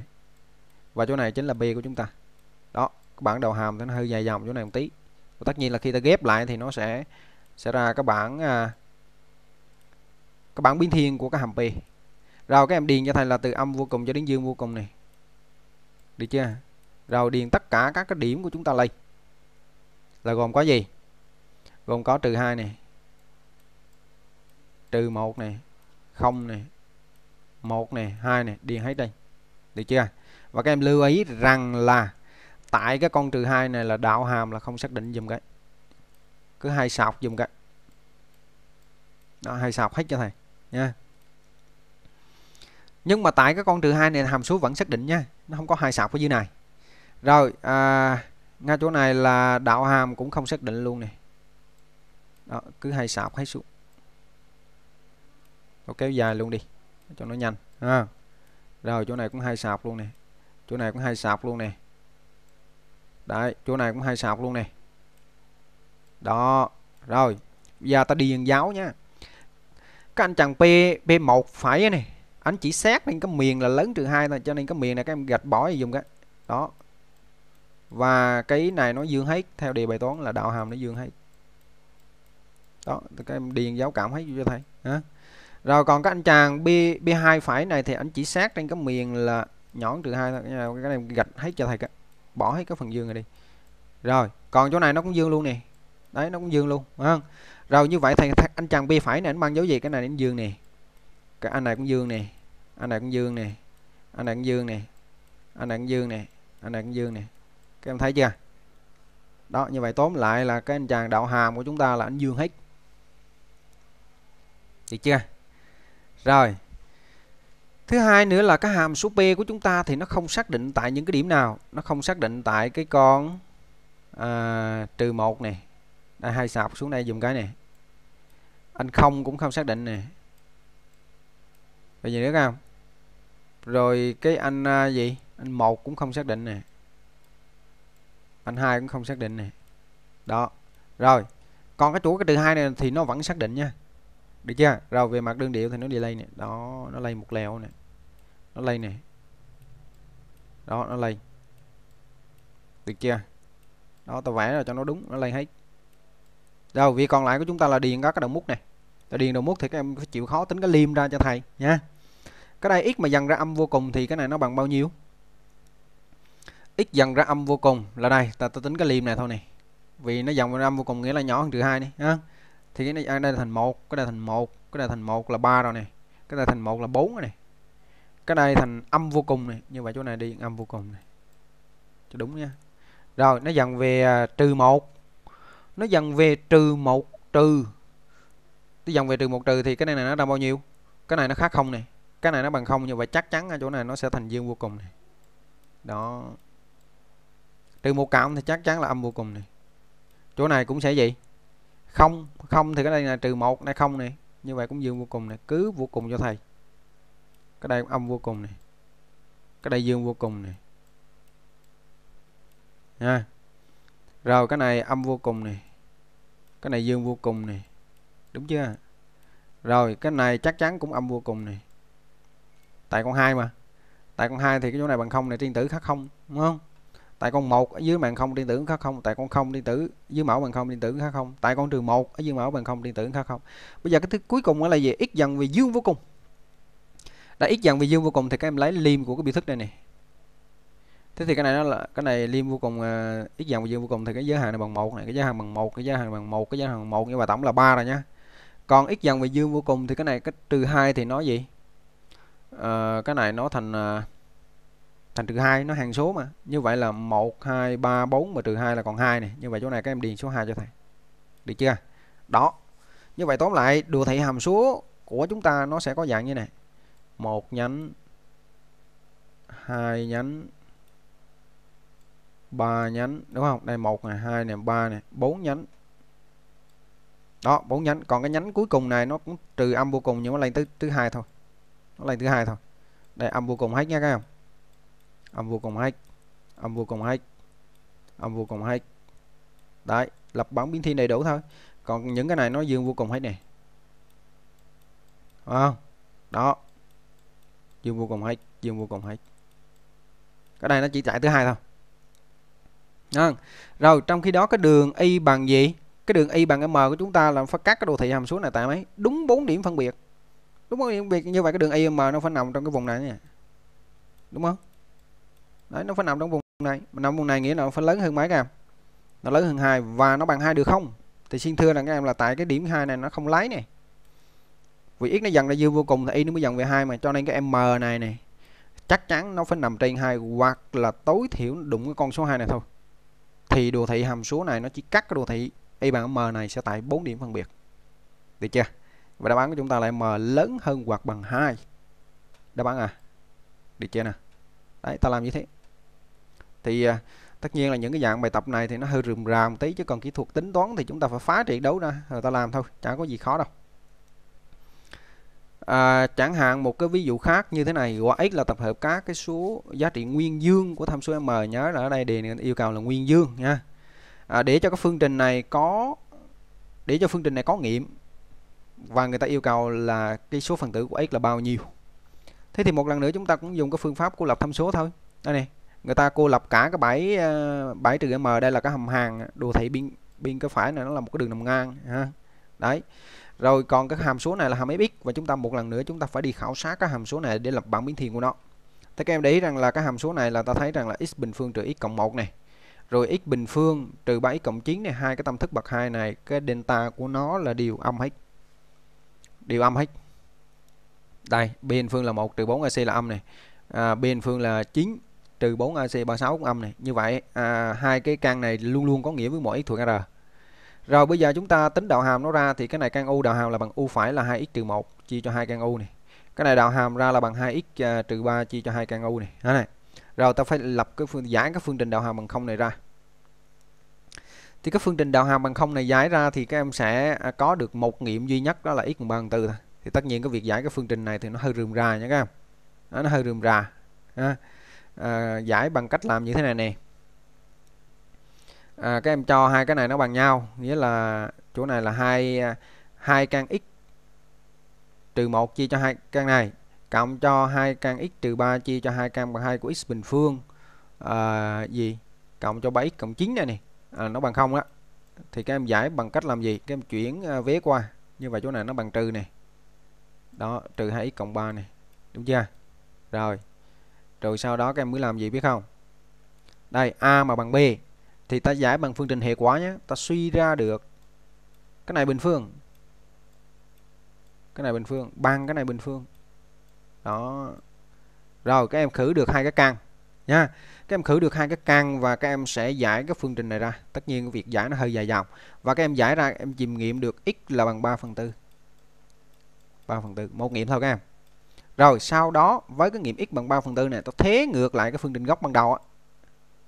và chỗ này chính là b của chúng ta đó cái bảng đầu hàm nó hơi dài dòng chỗ này một tí và tất nhiên là khi ta ghép lại thì nó sẽ sẽ ra cái bảng à, cái bảng biến thiên của cái hàm p rồi các em điền cho thầy là từ âm vô cùng cho đến dương vô cùng này được chưa rồi điền tất cả các cái điểm của chúng ta lên là gồm có gì gồm có trừ hai này trừ một này không này một này hai này điền hết đây được chưa và các em lưu ý rằng là tại cái con trừ hai này là đạo hàm là không xác định dùm cái cứ hai sọc dùm cái đó hai sọc hết cho thầy nha nhưng mà tại cái con trừ hai này hàm số vẫn xác định nha nó không có hai sọc ở dưới này rồi à, ngay chỗ này là đạo hàm cũng không xác định luôn này đó, cứ hai sọc hết xuống kéo dài luôn đi cho nó nhanh ha rồi chỗ này cũng hai sạp luôn nè chỗ này cũng hai sạp luôn nè đấy chỗ này cũng hai sạp luôn nè đó rồi bây giờ ta điền giáo nha các anh chàng p p 1 phải này anh chỉ xét nên cái miền là lớn trừ hai thôi cho nên cái miền này các em gạch bỏ dùng cái đó và cái này nó dương hết theo đề bài toán là đạo hàm nó dương hết đó các em điền giáo cảm thấy cho thầy hả rồi còn các anh chàng B b hai phải này thì anh chỉ xác trên cái miền là nhõn trừ hai cái này gạch hết cho thầy cả. bỏ hết cái phần dương này đi. Rồi, còn chỗ này nó cũng dương luôn nè. Đấy nó cũng dương luôn, không? Rồi như vậy thầy, thầy anh chàng B phải này anh mang dấu gì cái này đến dương nè. Cái anh này cũng dương nè. Anh này cũng dương nè. Anh này cũng dương nè. Anh này cũng dương nè. Anh này cũng dương nè. Các em thấy chưa? Đó, như vậy tóm lại là cái anh chàng đạo hàm của chúng ta là anh dương hết. Được chưa? Rồi. Thứ hai nữa là cái hàm số p của chúng ta thì nó không xác định tại những cái điểm nào, nó không xác định tại cái con à, trừ một này. Đây hai sạp xuống đây dùng cái này. Anh không cũng không xác định nè. Bây giờ nữa không? Rồi cái anh à, gì? Anh một cũng không xác định nè. Anh hai cũng không xác định nè. Đó. Rồi, còn cái chỗ cái trừ hai này thì nó vẫn xác định nha được chưa rồi về mặt đơn điệu thì nó delay này, đó nó lay một lèo này, nó lay này, đó nó lay được chưa đó tao vẽ rồi cho nó đúng nó lay hết rồi việc còn lại của chúng ta là điền các cái đầu mút này tại điền đầu mút thì các em phải chịu khó tính cái liêm ra cho thầy nha cái đây x mà dần ra âm vô cùng thì cái này nó bằng bao nhiêu x dần ra âm vô cùng là đây ta, ta tính cái liêm này thôi này vì nó dần ra âm vô cùng nghĩa là nhỏ hơn trừ hai này ha thì cái này à, đây là thành một cái này thành một cái này thành một là ba rồi này cái này thành một là bốn này cái này thành âm vô cùng này như vậy chỗ này đi âm vô cùng này cho đúng nha rồi nó dần về à, trừ một nó dần về trừ một trừ nó dần về trừ một trừ thì cái này này nó ra bao nhiêu cái này nó khác không này cái này nó bằng không như vậy chắc chắn ở chỗ này nó sẽ thành dương vô cùng này đó trừ một cộng thì chắc chắn là âm vô cùng này chỗ này cũng sẽ vậy không không thì cái này là trừ một này không này như vậy cũng dương vô cùng này cứ vô cùng cho thầy cái đây âm vô cùng này cái đây dương vô cùng này nha rồi cái này âm vô cùng này cái này dương vô cùng này đúng chưa rồi cái này chắc chắn cũng âm vô cùng này tại con hai mà tại con hai thì cái chỗ này bằng không này tiên tử khác không đúng không tại con một ở dưới mạng không điện tử khác không tại con không điện tử dưới mẫu bằng không điện tử khác không tại con trừ một ở dưới mẫu bằng không điện tử khác không bây giờ cái thứ cuối cùng là gì x dần về dương vô cùng đã x dần về dương vô cùng thì các em lấy liêm của cái biểu thức đây này thế thì cái này nó là cái này liêm vô cùng uh, à, x dần về dương vô cùng thì cái giới hạn này bằng một này cái giới hạn bằng một cái giới hạn bằng một cái giới hạn một nhưng mà tổng là ba rồi nhá còn x dần về dương vô cùng thì cái này cái trừ hai thì nó gì uh, cái này nó thành uh, thành trừ 2 nó hàng số mà như vậy là 1 2 3 4 mà trừ 2 là còn 2 này như vậy chỗ này các em điền số 2 cho thầy được chưa đó như vậy tóm lại đồ thị hàm số của chúng ta nó sẽ có dạng như này một nhánh hai nhánh ba nhánh đúng không đây một này hai này ba này bốn nhánh đó bốn nhánh còn cái nhánh cuối cùng này nó cũng trừ âm vô cùng nhưng nó lên thứ thứ hai thôi nó lên thứ hai thôi đây âm vô cùng hết nha các em âm vô cùng 2 âm vô cùng 2 âm vô cùng 2 đấy lập bảng biến thiên đầy đủ thôi còn những cái này nó dương vô cùng hết nè không đó dương vô cùng hết dương vô cùng hết cái này nó chỉ chạy thứ hai thôi à. rồi trong khi đó cái đường y bằng gì cái đường y bằng m của chúng ta là phải cắt cái đồ thị hàm số này tại mấy đúng 4 điểm phân biệt đúng không điểm như vậy cái đường y m nó phải nằm trong cái vùng này nha đúng không đấy nó phải nằm trong vùng này mà nằm vùng này nghĩa là nó phải lớn hơn mấy các em nó lớn hơn hai và nó bằng hai được không thì xin thưa là các em là tại cái điểm hai này nó không lấy này vì x nó dần ra dư vô cùng thì y nó mới dần về hai mà cho nên cái m này này chắc chắn nó phải nằm trên hai hoặc là tối thiểu đụng cái con số 2 này thôi thì đồ thị hàm số này nó chỉ cắt cái đồ thị y bằng m này sẽ tại 4 điểm phân biệt được chưa và đáp án của chúng ta là m lớn hơn hoặc bằng 2 đáp án à được chưa nè đấy ta làm như thế thì à, tất nhiên là những cái dạng bài tập này thì nó hơi rườm rà một tí chứ còn kỹ thuật tính toán thì chúng ta phải phá trị đấu ra rồi ta làm thôi chẳng có gì khó đâu à, chẳng hạn một cái ví dụ khác như thế này quả x là tập hợp các cái số giá trị nguyên dương của tham số m nhớ là ở đây đề yêu cầu là nguyên dương nha à, để cho cái phương trình này có để cho phương trình này có nghiệm và người ta yêu cầu là cái số phần tử của x là bao nhiêu thế thì một lần nữa chúng ta cũng dùng cái phương pháp của lập tham số thôi đây này người ta cô lập cả cái bãi ờ, bãi trừ m đây là cái hầm hàng đồ thị bên bên cái phải này nó là một cái đường nằm ngang ha đấy rồi còn cái hàm số này là hàm fx và chúng ta một lần nữa chúng ta phải đi khảo sát cái hàm số này để lập bảng biến thiên của nó thì các em để ý rằng là cái hàm số này là ta thấy rằng là x bình phương trừ x cộng 1 này rồi x bình phương trừ 3x cộng 9 này hai cái tam thức bậc hai này cái delta của nó là điều âm hết điều âm hết đây bình phương là 1 trừ 4 ac là âm này à, bình phương là 9 trừ 4 AC36 cũng âm này. Như vậy à, hai cái căn này luôn luôn có nghĩa với mỗi x thuộc R. Rồi bây giờ chúng ta tính đạo hàm nó ra thì cái này căn u đạo hàm là bằng u phải là 2x trừ 1 chia cho hai căn u này. Cái này đạo hàm ra là bằng 2x à, trừ 3 chia cho hai căn u này. Đó này. Rồi ta phải lập cái phương giải các phương trình đạo hàm bằng không này ra. Thì cái phương trình đạo hàm bằng không này giải ra thì các em sẽ à, có được một nghiệm duy nhất đó là x bằng từ Thì tất nhiên cái việc giải cái phương trình này thì nó hơi rườm rà nha các em. nó hơi rườm rà. À à, giải bằng cách làm như thế này nè à, các em cho hai cái này nó bằng nhau nghĩa là chỗ này là hai à, hai căn x trừ 1 chia cho hai căn này cộng cho hai căn x trừ 3 chia cho hai căn bằng hai của x bình phương à, gì cộng cho 3x cộng 9 này nè à, nó bằng không đó thì các em giải bằng cách làm gì các em chuyển à, vế qua như vậy chỗ này nó bằng trừ này đó trừ 2x cộng 3 này đúng chưa rồi rồi sau đó các em mới làm gì biết không đây a mà bằng b thì ta giải bằng phương trình hệ quả nhé ta suy ra được cái này bình phương cái này bình phương bằng cái này bình phương đó rồi các em khử được hai cái căn nha các em khử được hai cái căn và các em sẽ giải cái phương trình này ra tất nhiên việc giải nó hơi dài dòng và các em giải ra em chìm nghiệm được x là bằng 3 phần tư 3 phần tư một nghiệm thôi các em rồi sau đó với cái nghiệm x bằng 3 phần tư này ta thế ngược lại cái phương trình gốc ban đầu á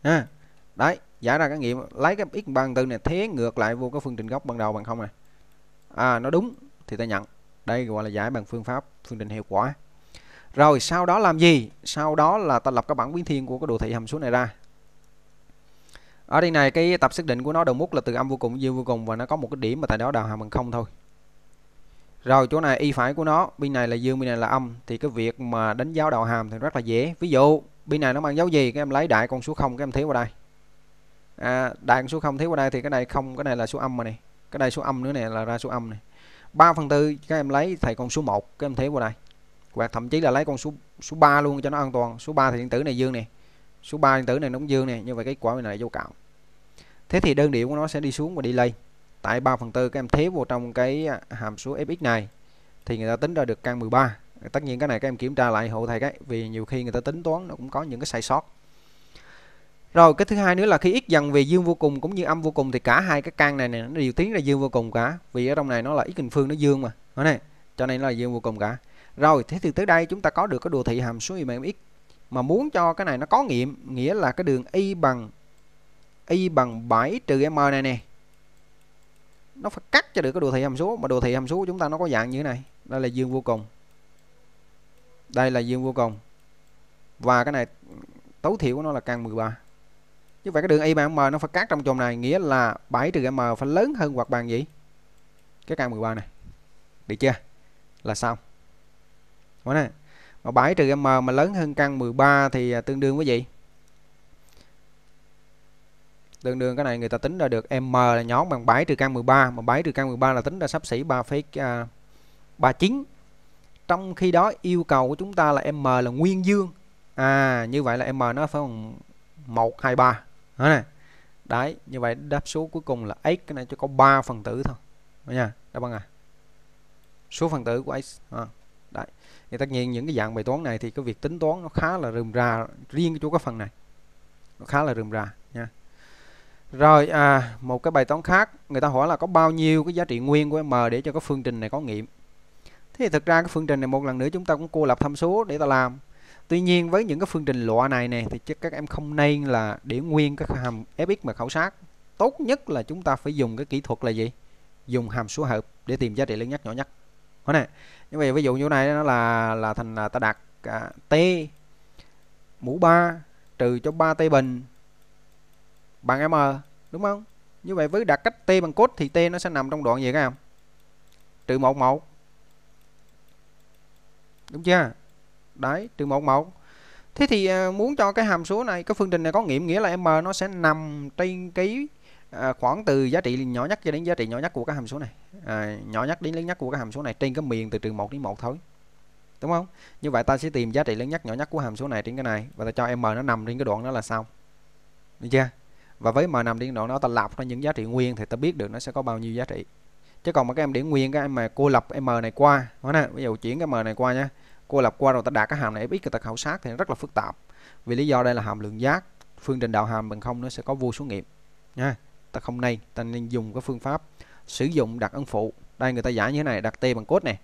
à, đấy giải ra cái nghiệm lấy cái x bằng tư này thế ngược lại vô cái phương trình gốc ban đầu bằng không này à nó đúng thì ta nhận đây gọi là giải bằng phương pháp phương trình hiệu quả rồi sau đó làm gì sau đó là ta lập cái bảng biến thiên của cái đồ thị hàm số này ra ở đây này cái tập xác định của nó đầu mút là từ âm vô cùng dương vô cùng và nó có một cái điểm mà tại đó đào hàm bằng không thôi rồi chỗ này y phải của nó bên này là dương bên này là âm thì cái việc mà đánh dấu đạo hàm thì rất là dễ ví dụ bên này nó mang dấu gì các em lấy đại con số 0 các em thiếu qua đây à, đại con số 0 thiếu qua đây thì cái này không cái này là số âm mà này cái này số âm nữa này là ra số âm này 3 phần tư các em lấy thầy con số 1 các em thiếu qua đây hoặc thậm chí là lấy con số số 3 luôn cho nó an toàn số 3 thì điện tử này dương này số 3 điện tử này nó cũng dương này như vậy cái quả này là vô cạo thế thì đơn điệu của nó sẽ đi xuống và đi lên tại 3 phần tư các em thế vào trong cái à, hàm số fx này thì người ta tính ra được căn 13 tất nhiên cái này các em kiểm tra lại hộ thầy cái vì nhiều khi người ta tính toán nó cũng có những cái sai sót rồi cái thứ hai nữa là khi x dần về dương vô cùng cũng như âm vô cùng thì cả hai cái căn này, này nó đều tiến ra dương vô cùng cả vì ở trong này nó là x bình phương nó dương mà ở này cho nên nó là dương vô cùng cả rồi thế thì tới đây chúng ta có được cái đồ thị hàm số y bằng x mà muốn cho cái này nó có nghiệm nghĩa là cái đường y bằng y bằng 7 trừ m này nè nó phải cắt cho được cái đồ thị hàm số mà đồ thị hàm số của chúng ta nó có dạng như thế này đây là dương vô cùng đây là dương vô cùng và cái này tối thiểu của nó là căn 13 như vậy cái đường y bằng m nó phải cắt trong chòm này nghĩa là 7 trừ m phải lớn hơn hoặc bằng gì cái căn 13 này được chưa là xong đúng này mà 7 trừ m mà lớn hơn căn 13 thì à, tương đương với gì tương đương cái này người ta tính ra được m là nhóm bằng 7 trừ căn 13 mà 7 trừ căn 13 là tính ra sắp xỉ 3,39 à, trong khi đó yêu cầu của chúng ta là m là nguyên dương à như vậy là m nó phải bằng 1 2 3 đấy như vậy đáp số cuối cùng là x cái này chỉ có 3 phần tử thôi nha đáp án à số phần tử của x à, đấy thì tất nhiên những cái dạng bài toán này thì cái việc tính toán nó khá là rườm rà riêng cái chỗ cái phần này nó khá là rườm rà nha rồi à, một cái bài toán khác, người ta hỏi là có bao nhiêu cái giá trị nguyên của M để cho cái phương trình này có nghiệm. Thế thì thực ra cái phương trình này một lần nữa chúng ta cũng cô lập tham số để ta làm. Tuy nhiên với những cái phương trình loại này nè thì chắc các em không nên là để nguyên các hàm fx mà khảo sát. Tốt nhất là chúng ta phải dùng cái kỹ thuật là gì? Dùng hàm số hợp để tìm giá trị lớn nhất nhỏ nhất. Đó này Như vậy ví dụ như này nó là là thành là ta đặt à, t mũ 3 trừ cho 3t bình bằng M đúng không như vậy với đặt cách T bằng cốt thì T nó sẽ nằm trong đoạn gì các em trừ 1 1 đúng chưa đấy trừ 1 1 thế thì à, muốn cho cái hàm số này cái phương trình này có nghiệm nghĩa là M nó sẽ nằm trên cái à, khoảng từ giá trị nhỏ nhất cho đến giá trị nhỏ nhất của cái hàm số này à, nhỏ nhất đến lớn nhất của cái hàm số này trên cái miền từ trừ 1 đến 1 thôi đúng không như vậy ta sẽ tìm giá trị lớn nhất nhỏ nhất của hàm số này trên cái này và ta cho m nó nằm trên cái đoạn đó là xong được chưa và với m nằm liên đoạn nó ta lọc ra những giá trị nguyên thì ta biết được nó sẽ có bao nhiêu giá trị chứ còn mà các em điểm nguyên các em mà cô lập m này qua đó nè ví dụ chuyển cái m này qua nhá cô lập qua rồi ta đạt cái hàm này fx người ta khảo sát thì rất là phức tạp vì lý do đây là hàm lượng giác phương trình đạo hàm bằng không nó sẽ có vô số nghiệm nha ta không nay ta nên dùng cái phương pháp sử dụng đặt ân phụ đây người ta giải như thế này đặt t bằng cốt này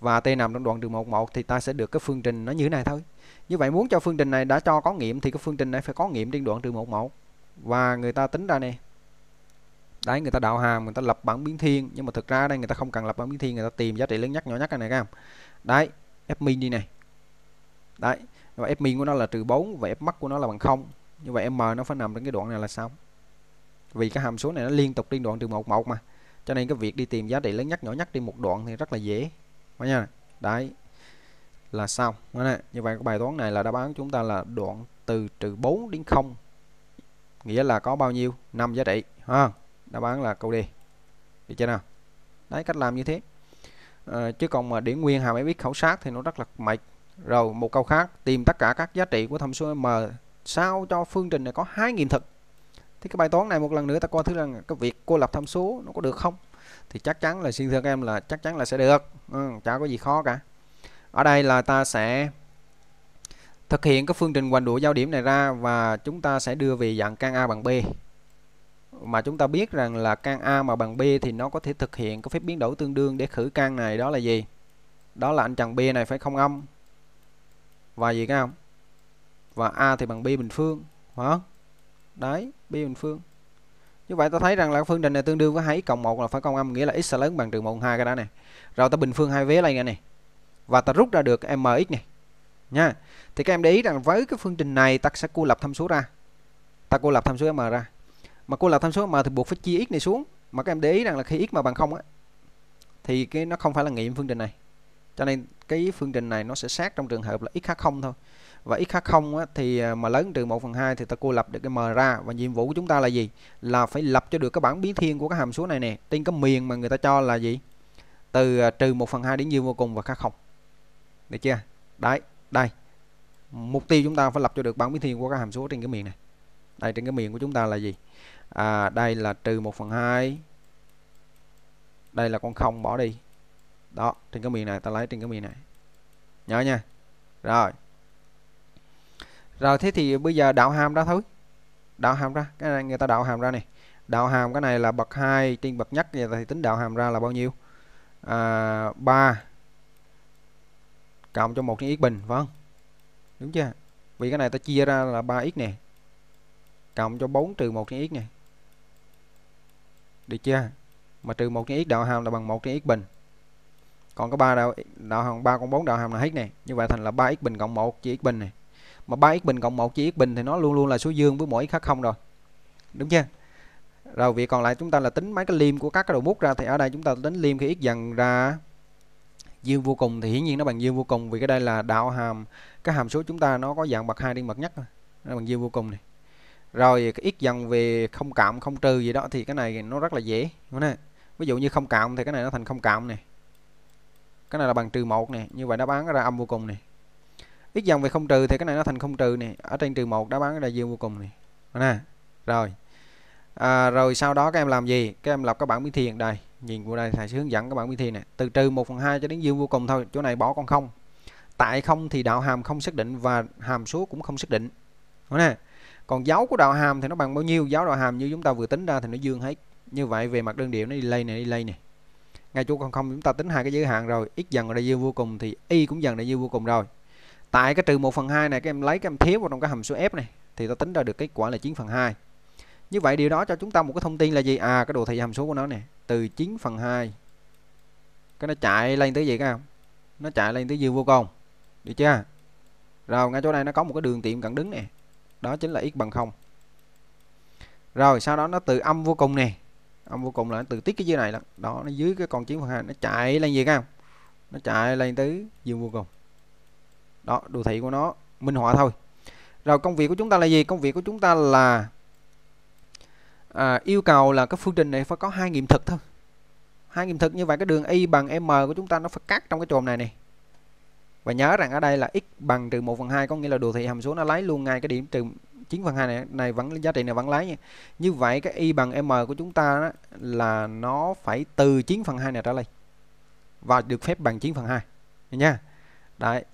và t nằm trong đoạn đường 11 thì ta sẽ được cái phương trình nó như thế này thôi như vậy muốn cho phương trình này đã cho có nghiệm thì cái phương trình này phải có nghiệm trên đoạn trừ 11 và người ta tính ra nè đấy người ta đạo hàm người ta lập bảng biến thiên nhưng mà thực ra đây người ta không cần lập bảng biến thiên người ta tìm giá trị lớn nhất nhỏ nhất này các em đấy f min đi này đấy và f min của nó là trừ 4 và f max của nó là bằng không như vậy m nó phải nằm trên cái đoạn này là xong vì cái hàm số này nó liên tục liên đoạn từ một một mà cho nên cái việc đi tìm giá trị lớn nhất nhỏ nhất đi một đoạn thì rất là dễ mà nha đấy là xong như vậy cái bài toán này là đáp án chúng ta là đoạn từ trừ 4 đến 0 nghĩa là có bao nhiêu năm giá trị ha đáp án là câu D được chưa nào đấy cách làm như thế à, chứ còn mà điển nguyên hàm biết khảo sát thì nó rất là mệt rồi một câu khác tìm tất cả các giá trị của tham số m sao cho phương trình này có hai nghiệm thực thì cái bài toán này một lần nữa ta coi thứ rằng cái việc cô lập tham số nó có được không thì chắc chắn là xin thưa các em là chắc chắn là sẽ được ừ, chả có gì khó cả ở đây là ta sẽ Thực hiện cái phương trình hoành độ giao điểm này ra và chúng ta sẽ đưa về dạng căn A bằng B. Mà chúng ta biết rằng là căn A mà bằng B thì nó có thể thực hiện cái phép biến đổi tương đương để khử căn này đó là gì? Đó là anh chàng B này phải không âm. Và gì các không? Và A thì bằng B bình phương, hả Đấy, B bình phương. Như vậy ta thấy rằng là phương trình này tương đương với 2 x cộng 1 là phải công âm nghĩa là x sẽ lớn bằng trừ 1 2 cái đó này. Rồi ta bình phương hai vế lên này này. Và ta rút ra được mx này nha thì các em để ý rằng với cái phương trình này ta sẽ cô lập tham số ra ta cô lập tham số m ra mà cô lập tham số m thì buộc phải chia x này xuống mà các em để ý rằng là khi x mà bằng không á thì cái nó không phải là nghiệm phương trình này cho nên cái phương trình này nó sẽ sát trong trường hợp là x khác không thôi và x khác không á, thì à, mà lớn trừ 1 phần 2 thì ta cô lập được cái m ra và nhiệm vụ của chúng ta là gì là phải lập cho được cái bảng biến thiên của cái hàm số này nè trên cái miền mà người ta cho là gì từ à, trừ 1 phần 2 đến dương vô cùng và khác không được chưa đấy đây mục tiêu chúng ta phải lập cho được bán biến thiên của các hàm số trên cái miền này đây trên cái miền của chúng ta là gì à, đây là trừ 1 phần 2 đây là con không bỏ đi đó trên cái miền này ta lấy trên cái miền này nhớ nha rồi rồi thế thì bây giờ đạo hàm ra thôi đạo hàm ra cái này người ta đạo hàm ra này đạo hàm cái này là bậc 2 trên bậc nhất thì tính đạo hàm ra là bao nhiêu à, 3 cộng cho một trên x bình vâng đúng chưa vì cái này ta chia ra là 3x nè cộng cho 4 trừ 1 trên x nè được chưa mà trừ 1 trên x đạo hàm là bằng 1 trên x bình còn có 3 đạo đạo hàm 3 con 4 đạo hàm là hết nè như vậy thành là 3x bình cộng 1 chia x bình này mà 3x bình cộng 1 chia x bình thì nó luôn luôn là số dương với mỗi x khác không rồi đúng chưa rồi việc còn lại chúng ta là tính mấy cái liêm của các cái đầu bút ra thì ở đây chúng ta tính liêm khi x dần ra dương vô cùng thì hiển nhiên nó bằng dương vô cùng vì cái đây là đạo hàm cái hàm số chúng ta nó có dạng bậc hai đến bậc nhất nó bằng dương vô cùng này rồi cái ít dần về không cộng không trừ gì đó thì cái này nó rất là dễ đúng ví dụ như không cộng thì cái này nó thành không cộng này cái này là bằng trừ một này như vậy đáp án ra âm vô cùng này ít dần về không trừ thì cái này nó thành không trừ này ở trên trừ một đáp án ra dương vô cùng này nè rồi à, rồi sau đó các em làm gì các em lập các bảng biến thiền đây nhìn qua đây thầy sẽ hướng dẫn các bạn biết thi này từ trừ 1 phần 2 cho đến dương vô cùng thôi chỗ này bỏ con không tại không thì đạo hàm không xác định và hàm số cũng không xác định đúng nè còn dấu của đạo hàm thì nó bằng bao nhiêu dấu đạo hàm như chúng ta vừa tính ra thì nó dương hết như vậy về mặt đơn điệu nó đi lây này đi lây này ngay chỗ con không chúng ta tính hai cái giới hạn rồi x dần ra dương vô cùng thì y cũng dần ra dương vô cùng rồi tại cái trừ 1 phần 2 này các em lấy các em thiếu vào trong cái hàm số f này thì ta tính ra được kết quả là 9 phần 2 như vậy điều đó cho chúng ta một cái thông tin là gì à cái đồ thị hàm số của nó này từ 9 phần 2 cái nó chạy lên tới gì các em nó chạy lên tới dương vô cùng được chưa rồi ngay chỗ này nó có một cái đường tiệm cận đứng nè đó chính là x bằng 0 rồi sau đó nó từ âm vô cùng nè âm vô cùng là từ tiết cái dưới này đó, đó nó dưới cái con 9 phần 2 nó chạy lên gì các em nó chạy lên tới dương vô cùng đó đồ thị của nó minh họa thôi rồi công việc của chúng ta là gì công việc của chúng ta là à, yêu cầu là cái phương trình này phải có hai nghiệm thực thôi hai nghiệm thực như vậy cái đường y bằng m của chúng ta nó phải cắt trong cái chòm này này và nhớ rằng ở đây là x bằng trừ 1 phần 2 có nghĩa là đồ thị hàm số nó lấy luôn ngay cái điểm trừ 9 phần 2 này, này vẫn giá trị này vẫn lấy nha. Như vậy cái y bằng m của chúng ta đó, là nó phải từ 9 phần 2 này trở lên và được phép bằng 9 phần 2 nha. Đấy.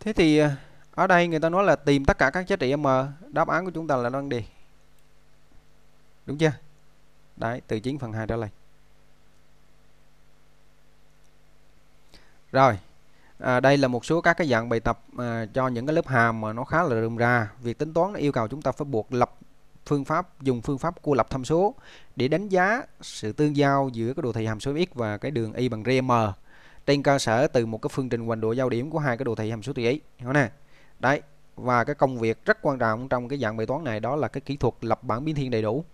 Thế thì à, ở đây người ta nói là tìm tất cả các giá trị m đáp án của chúng ta là đang đi đúng chưa đấy từ 9 phần 2 trở lại. rồi à, đây là một số các cái dạng bài tập à, cho những cái lớp hàm mà nó khá là rườm ra, việc tính toán nó yêu cầu chúng ta phải buộc lập phương pháp dùng phương pháp cua lập tham số để đánh giá sự tương giao giữa cái đồ thị hàm số x và cái đường y bằng rm trên cơ sở từ một cái phương trình hoành độ giao điểm của hai cái đồ thị hàm số tùy ý hiểu nè đấy và cái công việc rất quan trọng trong cái dạng bài toán này đó là cái kỹ thuật lập bảng biến thiên đầy đủ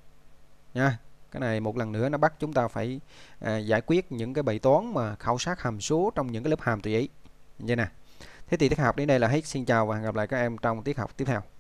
nha cái này một lần nữa nó bắt chúng ta phải à, giải quyết những cái bài toán mà khảo sát hàm số trong những cái lớp hàm tùy ý như nè thế thì tiết học đến đây là hết xin chào và hẹn gặp lại các em trong tiết học tiếp theo